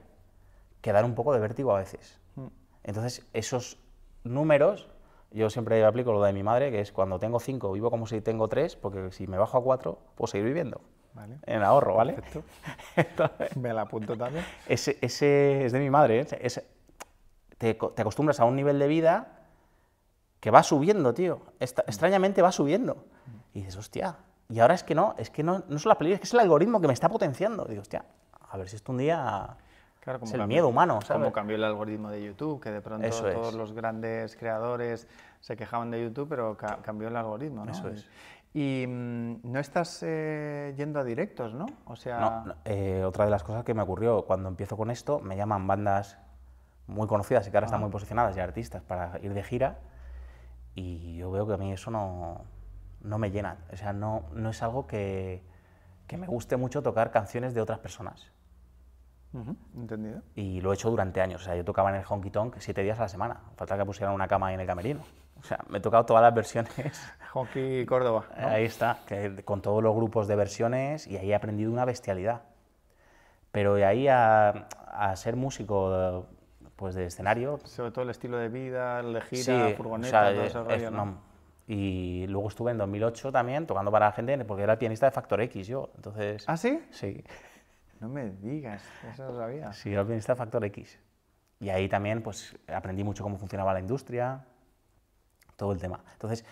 que dan un poco de vértigo a veces. Entonces, esos números, yo siempre aplico lo de mi madre, que es cuando tengo cinco, vivo como si tengo tres, porque si me bajo a cuatro, puedo seguir viviendo. En ahorro, ¿vale? me la apunto también. Ese, es de mi madre. ¿eh? te, te acostumbras a un nivel de vida que va subiendo, tío. Mm. extrañamente va subiendo. Y dices, hostia, y ahora es que no, es que no, no son las películas, es que es el algoritmo que me está potenciando. digo, hostia, a ver si esto un día claro, como es el miedo humano. ¿sabes? Como cambió el algoritmo de YouTube, que de pronto todos los grandes creadores se quejaban de YouTube, pero cambió el algoritmo, ¿no? Eso es. Y mm, no estás eh, yendo a directos, ¿no? O sea... No, eh, otra de las cosas que me ocurrió cuando empiezo con esto, me llaman bandas muy conocidas y que ahora están ah. muy posicionadas y artistas para ir de gira y yo veo que a mí eso no, no me llena. O sea, no, no es algo que, que, me guste mucho tocar canciones de otras personas. Entendido. Y lo he hecho durante años. O sea, yo tocaba en el Honky Tonk siete días a la semana. Falta que pusieran una cama en el camerino. O sea, me he tocado todas las versiones. Honky Córdoba. Ahí está, con todos los grupos de versiones y ahí he aprendido una bestialidad. Pero de ahí a, a ser músico pues, de escenario. Sobre todo el estilo de vida, el de gira, furgoneta, Y luego estuve en 2008 también tocando para la gente, porque era pianista de Factor X yo, entonces... ¿Ah, sí? Sí. No me digas, eso lo sabía. Sí, era el pianista de Factor X. Y ahí también pues aprendí mucho cómo funcionaba la industria, todo el tema. Entonces,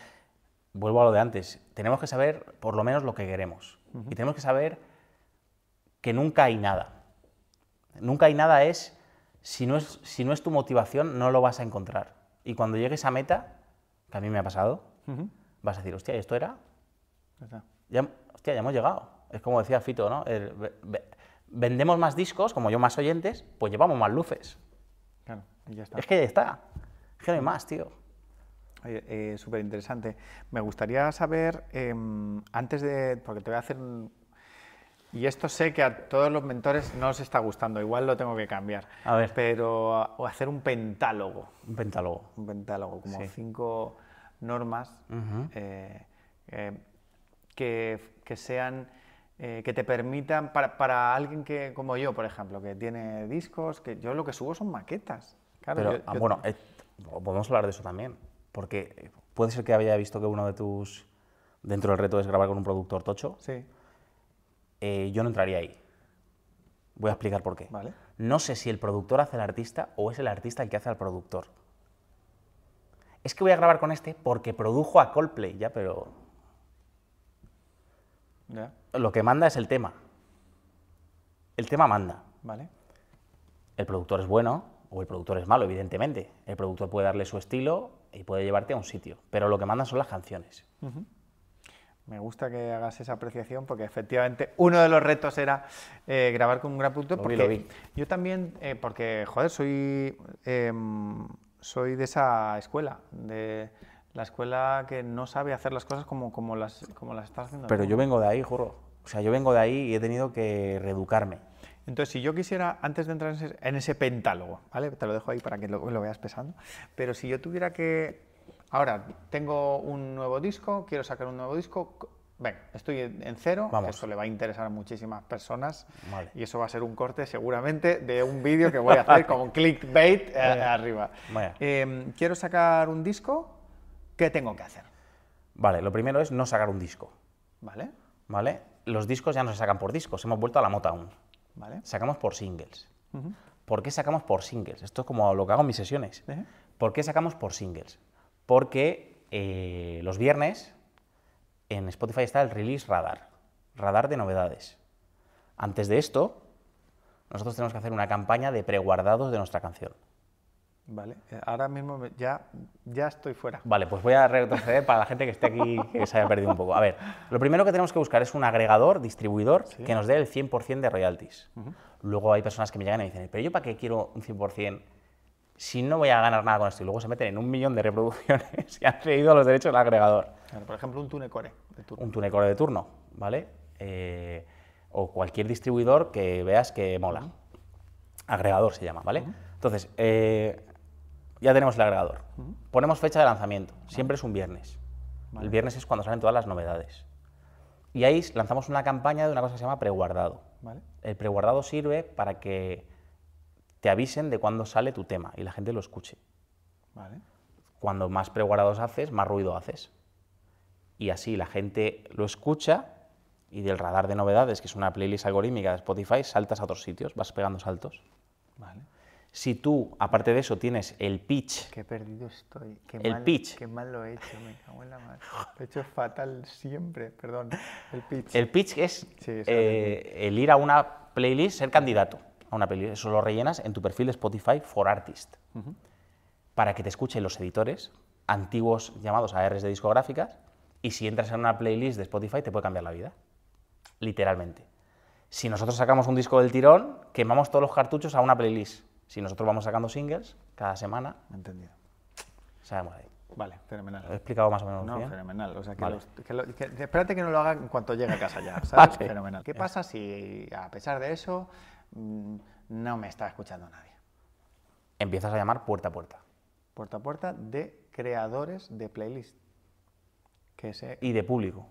vuelvo a lo de antes, tenemos que saber por lo menos lo que queremos. Y tenemos que saber que nunca hay nada. Nunca hay nada es si no, es, si no es tu motivación, no lo vas a encontrar. Y cuando llegues a meta, que a mí me ha pasado, vas a decir, hostia, esto era? Ya, hostia, ya hemos llegado. Es como decía Fito, ¿no? vendemos más discos, como yo más oyentes, pues llevamos más luces. Claro, ya está. Es que ya está. Es que no hay más, tío. Eh, Súper interesante. Me gustaría saber, em, antes de, porque te voy a hacer y esto sé que a todos los mentores no os está gustando, igual lo tengo que cambiar. A ver. Pero hacer un pentálogo. Un pentálogo. Un pentálogo, como cinco normas eh, eh, que, sean. Eh, que te permitan, para, alguien que, como yo, por ejemplo, que tiene discos, que yo lo que subo son maquetas. Claro, Pero, ah, bueno, podemos hablar de eso también, porque puede ser que haya visto que uno de tus, dentro del reto es grabar con un productor tocho. Sí eh, yo no entraría ahí. Voy a explicar por qué. No sé si el productor hace al artista o es el artista el que hace al productor. Es que voy a grabar con este porque produjo a Coldplay, ya, pero. Lo que manda es el tema. El tema manda. Vale. El productor es bueno o el productor es malo, evidentemente. El productor puede darle su estilo y puede llevarte a un sitio, pero lo que manda son las canciones. Me gusta que hagas esa apreciación porque efectivamente uno de los retos era eh, grabar con un gran productor. Lo vi, lo vi. Yo también, eh, porque joder, soy, em, soy de esa escuela, de la escuela que no sabe hacer las cosas como, como, las, como las estás haciendo. Pero yo vengo de ahí, juro. O sea, yo vengo de ahí y he tenido que reeducarme. Entonces, si yo quisiera, antes de entrar en ese, pentálogo, ¿vale? Te lo dejo ahí para que lo, lo veas pesando, pero si yo tuviera que Ahora, tengo un nuevo disco, quiero sacar un nuevo disco. Ven, estoy en cero, eso le va a interesar a muchísimas personas y eso va a ser un corte seguramente de un vídeo que voy a hacer como clickbait eh, arriba. Em, quiero sacar un disco, ¿qué tengo que hacer? Vale, lo primero es no sacar un disco. Vale. Vale, los discos ya no se sacan por discos, hemos vuelto a la mota aún. Vale. Sacamos por singles. ¿Por qué sacamos por singles? Esto es como lo que hago en mis sesiones. ¿Por qué sacamos por singles? porque eh, los viernes en Spotify está el release radar, radar de novedades. Antes de esto, nosotros tenemos que hacer una campaña de preguardados de nuestra canción. Vale, eh, ahora mismo ya, ya estoy fuera. Vale, pues voy a retroceder para la gente que esté aquí que se haya perdido un poco. A ver, lo primero que tenemos que buscar es un agregador, distribuidor, que nos dé el 100% de royalties. Luego hay personas que me llegan y me dicen, pero yo para qué quiero un 100%? si no voy a ganar nada con esto y luego se meten en un millón de reproducciones y han cedido los derechos del agregador. por ejemplo, un tunecore de turno. Un tunecore de turno, ¿vale? Eh, o cualquier distribuidor que veas que mola. Agregador se llama, ¿vale? Entonces, eh, ya tenemos el agregador. Ponemos fecha de lanzamiento. Siempre es un viernes. El viernes es cuando salen todas las novedades. Y ahí lanzamos una campaña de una cosa que se llama preguardado. El preguardado sirve para que te avisen de cuándo sale tu tema y la gente lo escuche. Cuando más preguardados haces, más ruido haces. Y así la gente lo escucha y del radar de novedades, que es una playlist algorítmica de Spotify, saltas a otros sitios, vas pegando saltos. Si tú, aparte de eso, tienes el pitch. Qué perdido estoy. Qué el mal, pitch. Qué mal lo he hecho, me cago en la madre. Lo he hecho fatal siempre, perdón. El pitch. El pitch es, eh, el ir a una playlist, ser candidato a una playlist. Eso lo rellenas en tu perfil de Spotify for Artist, para que te escuchen los editores, antiguos llamados ARs de discográficas, y si entras en una playlist de Spotify te puede cambiar la vida, literalmente. Si nosotros sacamos un disco del tirón, quemamos todos los cartuchos a una playlist. Si nosotros vamos sacando singles cada semana, entendido. Sabemos de ahí. Vale, fenomenal. Lo he explicado más o menos. No, bien? fenomenal. espérate que no lo haga en cuanto llegue a casa ya, ¿sabes? Fenomenal. ¿Qué pasa si, a pesar de eso, Mm, no me está escuchando nadie. Empiezas a llamar puerta a puerta. Puerta a puerta de creadores de playlist. Y de público.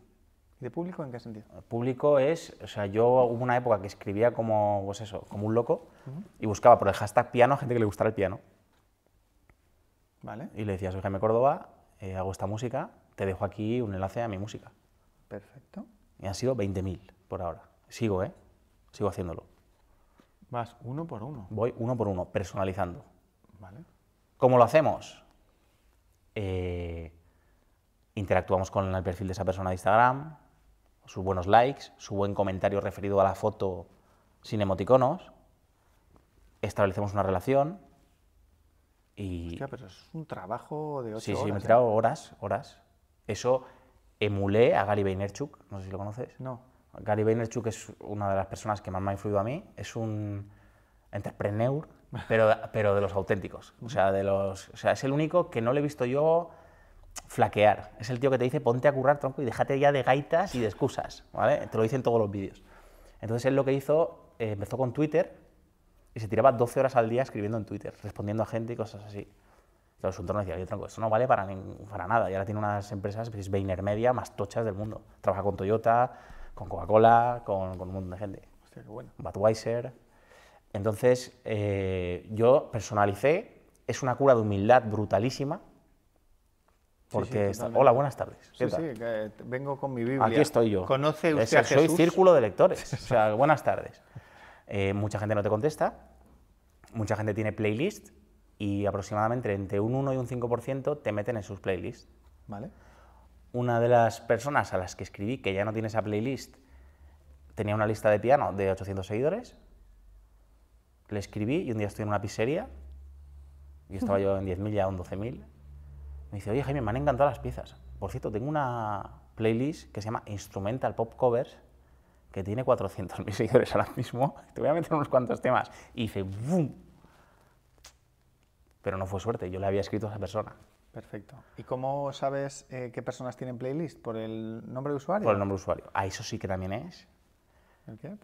¿Y de público en qué sentido? El público es, o sea, yo hubo una época que escribía como, pues eso, como un loco y buscaba por el hashtag piano a gente que le gustara el piano. Vale. Y le decías soy Jaime Córdoba, eh, hago esta música, te dejo aquí un enlace a mi música. Perfecto. Y han sido 20.000 por ahora. Sigo, ¿eh? Sigo haciéndolo. Vas uno por uno. Voy uno por uno, personalizando. Vale. ¿Cómo lo hacemos? Eh, interactuamos con el perfil de esa persona de Instagram, sus buenos likes, su buen comentario referido a la foto sin emoticonos, establecemos una relación y... Hostia, pero es un trabajo de ocho Sí, sí, me he ¿eh? tirado horas, horas. Eso emulé a Gary Vaynerchuk, no sé si lo conoces. No. Gary Vaynerchuk es una de las personas que más me ha influido a mí, es un entrepreneur, pero, pero de los auténticos. O sea, de los, o sea, es el único que no le he visto yo flaquear. Es el tío que te dice, ponte a currar, tronco, y déjate ya de gaitas y de excusas, ¿vale? Te lo dicen todos los vídeos. Entonces él lo que hizo, eh, empezó con Twitter y se tiraba 12 horas al día escribiendo en Twitter, respondiendo a gente y cosas así. Entonces su entorno decía, yo tronco, esto no vale para, para nada. Y ahora tiene unas empresas, pues, VaynerMedia, Media, más tochas del mundo. Trabaja con Toyota, con Coca-Cola, con, un montón de gente. Hostia, qué bueno. Entonces, eh, yo personalicé, es una cura de humildad brutalísima. Porque, hola, buenas tardes. Sí, sí, vengo con mi Biblia. Aquí estoy yo. ¿Conoce usted a Jesús? Soy círculo de lectores. o sea, buenas tardes. Eh, mucha gente no te contesta, mucha gente tiene playlist y aproximadamente entre un 1 y un 5% te meten en sus playlists. Vale una de las personas a las que escribí, que ya no tiene esa playlist, tenía una lista de piano de 800 seguidores. Le escribí y un día estoy en una pizzería. Y estaba yo en 10.000, ya en 12.000. Me dice, oye Jaime, me han encantado las piezas. Por cierto, tengo una playlist que se llama Instrumental Pop Covers, que tiene 400.000 seguidores ahora mismo. Te voy a meter unos cuantos temas. Y dice, ¡bum! Pero no fue suerte, yo le había escrito a esa persona. Perfecto. ¿Y cómo sabes eh, qué personas tienen playlist? ¿Por el nombre de usuario? Por el nombre de usuario. A ah, eso sí que también es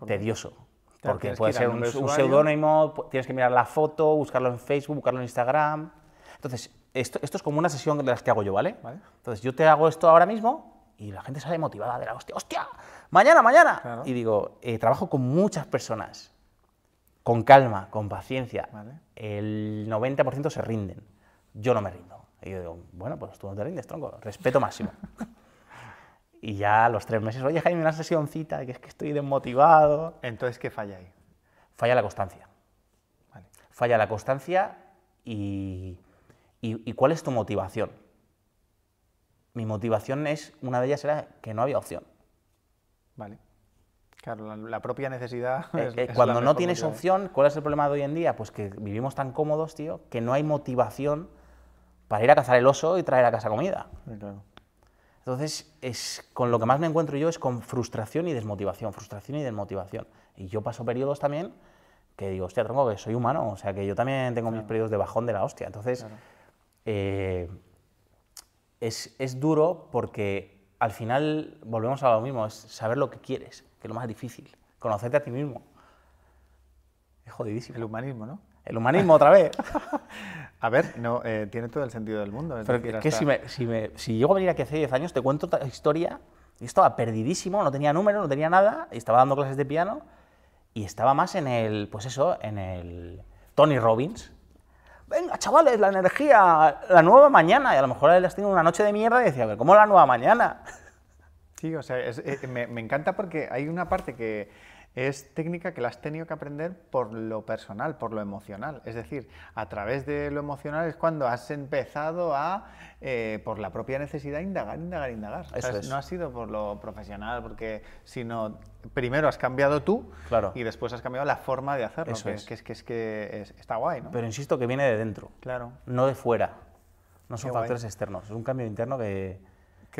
tedioso. Porque puede ser un, seudónimo, tienes que mirar la foto, buscarlo en Facebook, buscarlo en Instagram. Entonces, esto, esto es como una sesión de las que hago yo, ¿vale? Entonces, yo te hago esto ahora mismo y la gente sale motivada de la hostia, ¡hostia! ¡Mañana, mañana! Y digo, eh, trabajo con muchas personas, con calma, con paciencia. El 90% se rinden. Yo no me rindo. Y yo digo, bueno, pues tú no te rindes, tronco, respeto máximo. y ya a los tres meses, oye, Jaime, una sesioncita, que es que estoy desmotivado. Entonces, ¿qué falla ahí? Falla la constancia. Falla la constancia y, y, ¿cuál es tu motivación? Mi motivación es, una de ellas era que no había opción. Vale. Claro, la, propia necesidad. Eh, eh, cuando no tienes opción, ¿cuál es el problema de hoy en día? Pues que vivimos tan cómodos, tío, que no hay motivación para ir a cazar el oso y traer a casa comida. Entonces, es, con lo que más me encuentro yo es con frustración y desmotivación, frustración y desmotivación. Y yo paso periodos también que digo, hostia, tronco, que soy humano, o sea, que yo también tengo mis periodos de bajón de la hostia. Entonces, eh, es, es, duro porque al final volvemos a lo mismo, es saber lo que quieres, que es lo más difícil, conocerte a ti mismo. Es jodidísimo. El humanismo, ¿no? El humanismo otra vez. A ver, no, eh, tiene todo el sentido del mundo. Pero que si, me, si, a aquí hace 10 años, te cuento otra historia, estaba perdidísimo, no tenía número, no tenía nada, y estaba dando clases de piano, y estaba más en el, pues eso, en el Tony Robbins. Venga, chavales, la energía, la nueva mañana. Y a lo mejor él has tenido una noche de mierda y decía, a ver, ¿cómo la nueva mañana? Sí, o sea, eh, me encanta porque hay una parte que es técnica que la has tenido que aprender por lo personal, por lo emocional. Es decir, a través de lo emocional es cuando has empezado a, eh, por la propia necesidad, indagar, indagar, indagar. No ha sido por lo profesional, porque sino primero has cambiado tú y después has cambiado la forma de hacerlo, Eso que, es. que, es. que, es, que está guay, ¿no? Pero insisto que viene de dentro, claro. no de fuera. No son factores externos, es un cambio interno que,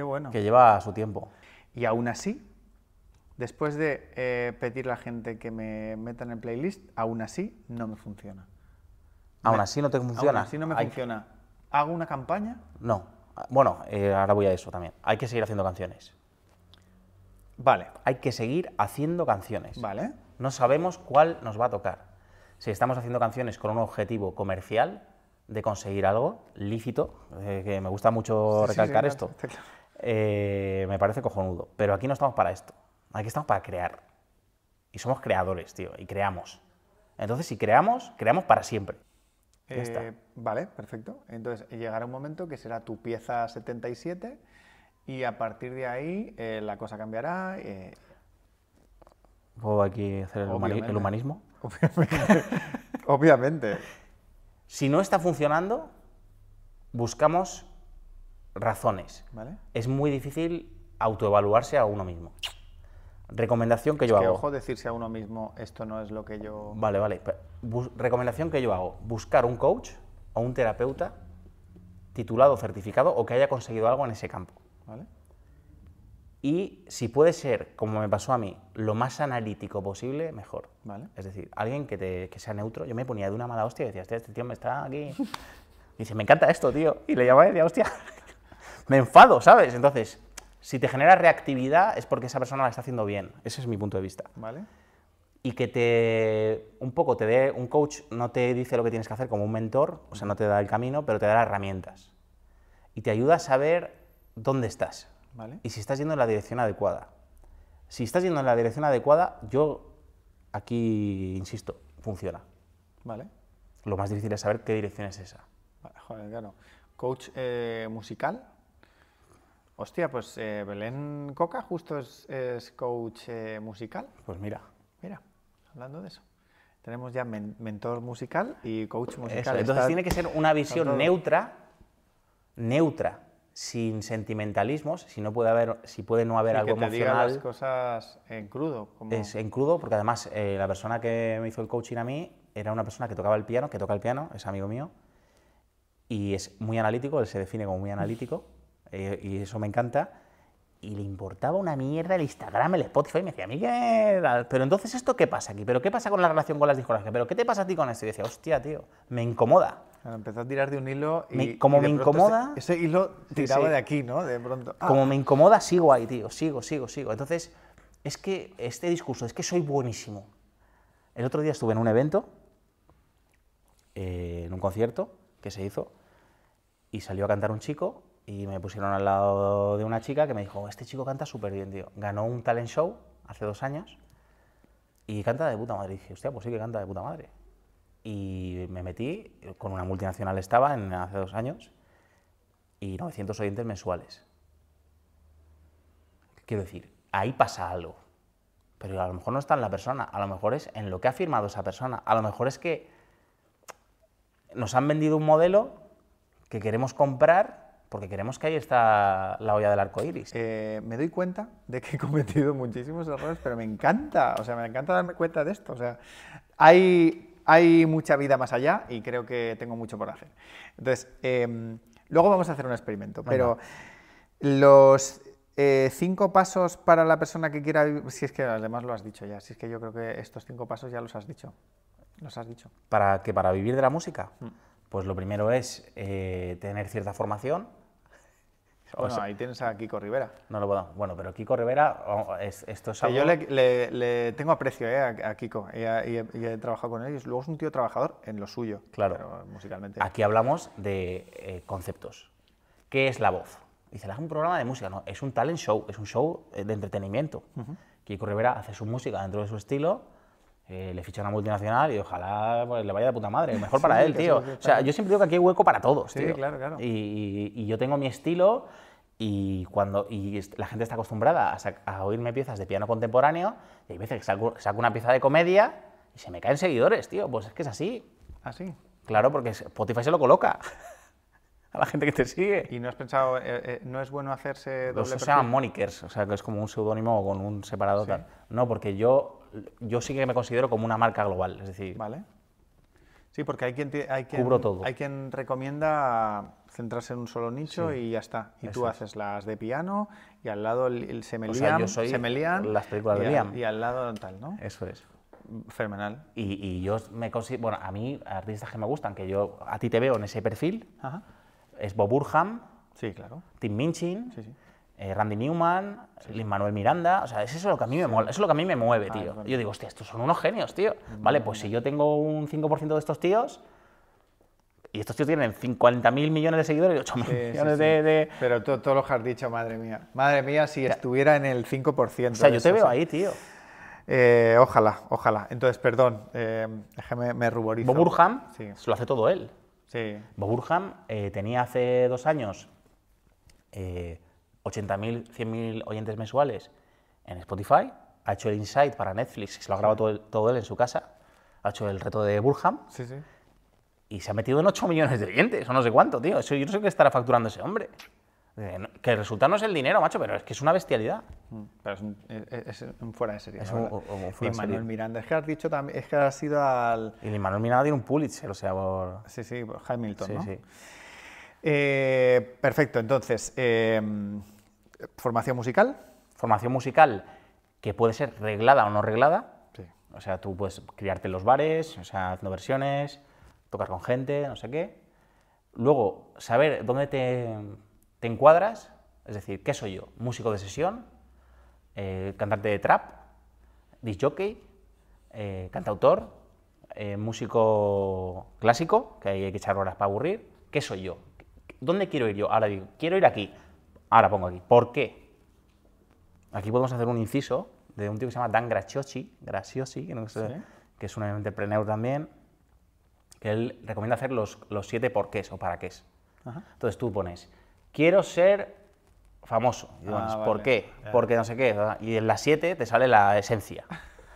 bueno. que lleva su tiempo. Y aún así, Después de pedir eh, pedirle a gente que me metan en playlist, aún así no me funciona. ¿Aún así no te funciona? Aún así no me funciona. ¿Hago una campaña? No. Bueno, eh, ahora voy a eso también. Hay que seguir haciendo canciones. Vale. Hay que seguir haciendo canciones. Vale. No sabemos cuál nos va a tocar. Si estamos haciendo canciones con un objetivo comercial de conseguir algo lícito, eh, que me gusta mucho recalcar esto, me parece cojonudo. Pero aquí no estamos para esto. Aquí estamos para crear. Y somos creadores, tío, y creamos. Entonces, si creamos, creamos para siempre. Eh, vale, perfecto. Entonces, llegará un momento que será tu pieza 77 y a partir de ahí eh, la cosa cambiará. Eh. ¿Puedo aquí hacer el, humanismo? Obviamente. Si no está funcionando, buscamos razones. Es muy difícil autoevaluarse a uno mismo. Recomendación que yo hago. que, Ojo decirse a uno mismo, esto no es lo que yo. Vale, vale. Recomendación que yo hago: buscar un coach o un terapeuta titulado, certificado o que haya conseguido algo en ese campo. Y si puede ser, como me pasó a mí, lo más analítico posible, mejor. ¿Vale? Es decir, alguien que, te, que sea neutro. Yo me ponía de una mala hostia y decía, este tío me está aquí. Y dice, me encanta esto, tío. Y le llamaba y decía, hostia, me enfado, ¿sabes? Entonces, si te genera reactividad es porque esa persona la está haciendo bien. Ese es mi punto de vista. Vale. Y que te, un poco te dé, un coach no te dice lo que tienes que hacer como un mentor, o sea, no te da el camino, pero te da las herramientas. Y te ayuda a saber dónde estás. Vale. Y si estás yendo en la dirección adecuada. Si estás yendo en la dirección adecuada, yo aquí insisto, funciona. Vale. Lo más difícil es saber qué dirección es esa. joder, claro. ¿Coach eh, musical? Hostia, pues eh, Belén Coca justo es, coach eh, musical. Pues mira. Mira, hablando de eso. Tenemos ya mentor musical y coach musical. entonces tiene que ser una visión neutra, neutra, sin sentimentalismos, si no puede haber, si puede no haber algo que te emocional. las cosas en crudo. Es en crudo, porque además eh, la persona que me hizo el coaching a mí era una persona que tocaba el piano, que toca el piano, es amigo mío, y es muy analítico, él se define como muy analítico. Eh, y eso me encanta, y le importaba una mierda el Instagram, el Spotify, y me decía, Miguel, Pero entonces, ¿esto qué pasa aquí? ¿Pero qué pasa con la relación con las discográficas? ¿Pero qué te pasa a ti con esto? Y decía, hostia, tío, me incomoda. Empezó a tirar de un hilo y... como me incomoda... Ese, hilo tiraba de aquí, ¿no? De pronto... Ah. Como me incomoda, sigo ahí, tío, sigo, sigo, sigo. Entonces, es que este discurso, es que soy buenísimo. El otro día estuve en un evento, eh, en un concierto que se hizo, y salió a cantar un chico y me pusieron al lado de una chica que me dijo, este chico canta súper bien, tío. Ganó un talent show hace dos años y canta de puta madre. Y dije, hostia, pues sí que canta de puta madre. Y me metí, con una multinacional estaba en, hace dos años, y 900 oyentes mensuales. Quiero decir, ahí pasa algo. Pero a lo mejor no está en la persona, a lo mejor es en lo que ha firmado esa persona, a lo mejor es que nos han vendido un modelo que queremos comprar porque queremos que ahí está la olla del arco iris. Eh, me doy cuenta de que he cometido muchísimos errores, pero me encanta, o sea, me encanta darme cuenta de esto. O sea, hay, hay mucha vida más allá y creo que tengo mucho por hacer. Entonces, em, luego vamos a hacer un experimento, pero los eh, cinco pasos para la persona que quiera vivir. Si es que además lo has dicho ya, si es que yo creo que estos cinco pasos ya los has dicho. Los has dicho. ¿Para que ¿Para vivir de la música? Mm. Pues lo primero es eh, tener cierta formación. Bueno, pues ahí tienes a Kiko Rivera. No lo puedo. Bueno, pero Kiko Rivera, oh, esto es algo... Yo le, tengo aprecio eh, a, Kiko y, he, trabajado con él. luego es un tío trabajador en lo suyo, claro. Pero musicalmente. Aquí hablamos de eh, conceptos. ¿Qué es la voz? Dice, es un programa de música, no, es un talent show, es un show de entretenimiento. Kiko Rivera hace su música dentro de su estilo eh, le ficha una multinacional y ojalá pues, le vaya de puta madre, mejor para él, tío. O sea, yo siempre digo que aquí hay hueco para todos, sí, claro, claro. Y, yo tengo mi estilo y cuando y la gente está acostumbrada a, oírme piezas de piano contemporáneo y hay veces que saco, una pieza de comedia y se me caen seguidores, tío. Pues es que es así. ¿Así? ¿Ah, claro, porque Spotify se lo coloca a la gente que te sigue. ¿Y no has pensado, eh, eh, no es bueno hacerse doble Eso se llaman monikers, o sea, que es como un seudónimo con un separado tal. No, porque yo yo sí que me considero como una marca global, es decir... Vale. Sí, porque hay quien, hay quien, todo. Hay quien recomienda centrarse en un solo nicho y ya está. Y tú haces las de piano y al lado el, el Semelian, las películas de y, Al, y al lado tal, ¿no? Eso es. Fenomenal. Y, y, yo me considero, bueno, a mí artistas que me gustan, que yo a ti te veo en ese perfil, es Bob Burham, sí, claro. Tim Minchin, sí, sí. Eh, Randy Newman, sí. Manuel Miranda, o sea, es eso lo que a mí me es lo que a mí me mueve, ah, tío. Yo digo, hostia, estos son unos genios, tío. Mm. Vale, pues si yo tengo un 5% de estos tíos, y estos tíos tienen 50.000 millones de seguidores y 8.000 millones De, Pero tú, todo lo has dicho, madre mía. Madre mía, si estuviera en el 5%. O sea, yo te veo ahí, tío. Eh, ojalá, ojalá. Entonces, perdón, eh, déjeme me ruborizo. Bob sí, lo hace todo él. Sí. Bob tenía hace dos años 80.000, 100.000 oyentes mensuales en Spotify, ha hecho el Insight para Netflix, se lo ha grabado todo, él en su casa, ha hecho el reto de Burham. Sí, sí. Y se ha metido en 8 millones de oyentes, o no sé cuánto, tío. yo no sé qué estará facturando ese hombre. Eh, que el resultado no es el dinero, macho, pero es que es una bestialidad. Mm, pero es eh, fuera de serie. Es Manuel Miranda. Es que has dicho también, es que has sido al. Y Manuel Miranda tiene un Pulitzer, o sea, por. Sí, sí, por Hamilton. Sí, ¿no? sí. Eh, perfecto, entonces. Em, ¿Formación musical? Formación musical que puede ser reglada o no reglada. O sea, tú puedes criarte en los bares, o sea, haciendo versiones, tocar con gente, no sé qué. Luego, saber dónde te, te encuadras, es decir, ¿qué soy yo? ¿Músico de sesión? Eh, ¿Cantante de trap? ¿Disc jockey? Eh, ¿Cantautor? Eh, ¿Músico clásico? Que hay que echar horas para aburrir. ¿Qué soy yo? ¿Dónde quiero ir yo? Ahora digo, quiero ir aquí Ahora pongo aquí. ¿Por qué? Aquí podemos hacer un inciso de un tío que se llama Dan Graciosi, Graciosi que, que es un entrepreneur también, que él recomienda hacer los, los siete porqués o para qué Entonces tú pones, quiero ser famoso. Ah, ¿por qué? Porque no sé qué. Y en las siete te sale la esencia.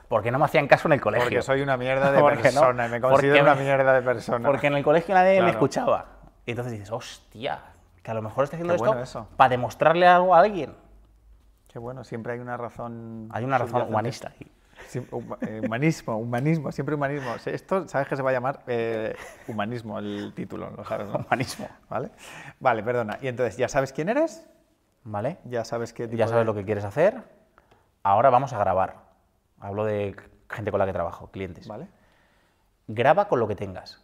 Porque no me hacían caso en el colegio. Porque soy una mierda de persona, me una mierda de persona. Porque en el colegio nadie me escuchaba. Y entonces dices, hostia, a lo mejor está haciendo esto para demostrarle algo a alguien. Qué bueno, siempre hay una razón. Hay una razón humanista eh, humanismo, humanismo, siempre humanismo. Esto, ¿sabes qué se va a llamar? Eh, humanismo el título, ¿lo sabes? Humanismo. ¿Vale? Vale, perdona. Y entonces, ¿ya sabes quién eres? ¿Vale? Ya sabes qué tipo Ya sabes lo que quieres hacer. Ahora vamos a grabar. Hablo de gente con la que trabajo, clientes. ¿Vale? Graba con lo que tengas.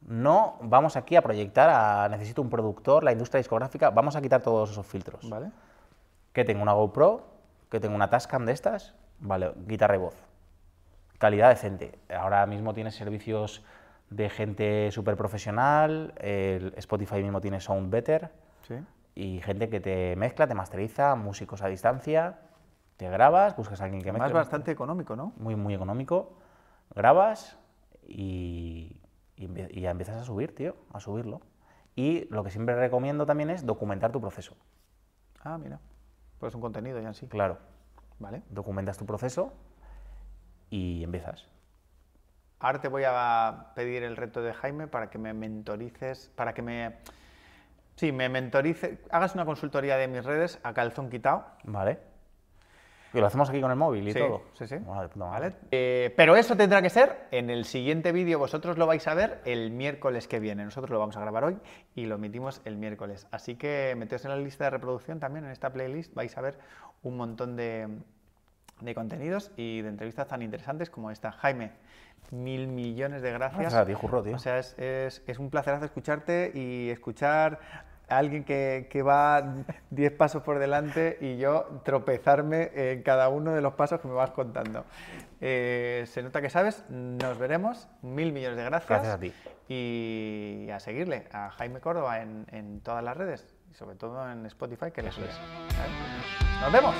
No vamos aquí a proyectar a necesito un productor, la industria discográfica, vamos a quitar todos esos filtros. ¿Vale? Que tengo una GoPro, que tengo una Tascam de estas, vale, guitarra y voz. Calidad decente. Ahora mismo tienes servicios de gente súper profesional, Spotify mismo tiene Sound Better. ¿Sí? y gente que te mezcla, te masteriza, músicos a distancia, te grabas, buscas a alguien que mezcle. Es bastante económico, ¿no? Muy, muy económico. Grabas y y, ya empiezas a subir, tío, a subirlo. Y lo que siempre recomiendo también es documentar tu proceso. Ah, mira. Pues un contenido ya sí. Claro. Vale. Documentas tu proceso y empiezas. Ahora te voy a pedir el reto de Jaime para que me mentorices, para que me. Sí, me mentorices. Hagas una consultoría de mis redes a calzón quitado. Vale y lo hacemos aquí con el móvil y todo. Sí, sí. ¿Vale? Eh, pero eso tendrá que ser en el siguiente vídeo. Vosotros lo vais a ver el miércoles que viene. Nosotros lo vamos a grabar hoy y lo emitimos el miércoles. Así que meteos en la lista de reproducción también, en esta playlist. Vais a ver un montón de, contenidos y de entrevistas tan interesantes como esta. Jaime, mil millones de gracias. Gracias a ti, Jurro, tío. O sea, es, es, es un placerazo escucharte y escuchar alguien que, va 10 pasos por delante y yo tropezarme en cada uno de los pasos que me vas contando. Eh, se nota que sabes, nos veremos, mil millones de gracias. Gracias a ti. Y a seguirle a Jaime Córdoba en, todas las redes, y sobre todo en Spotify, que les Nos vemos.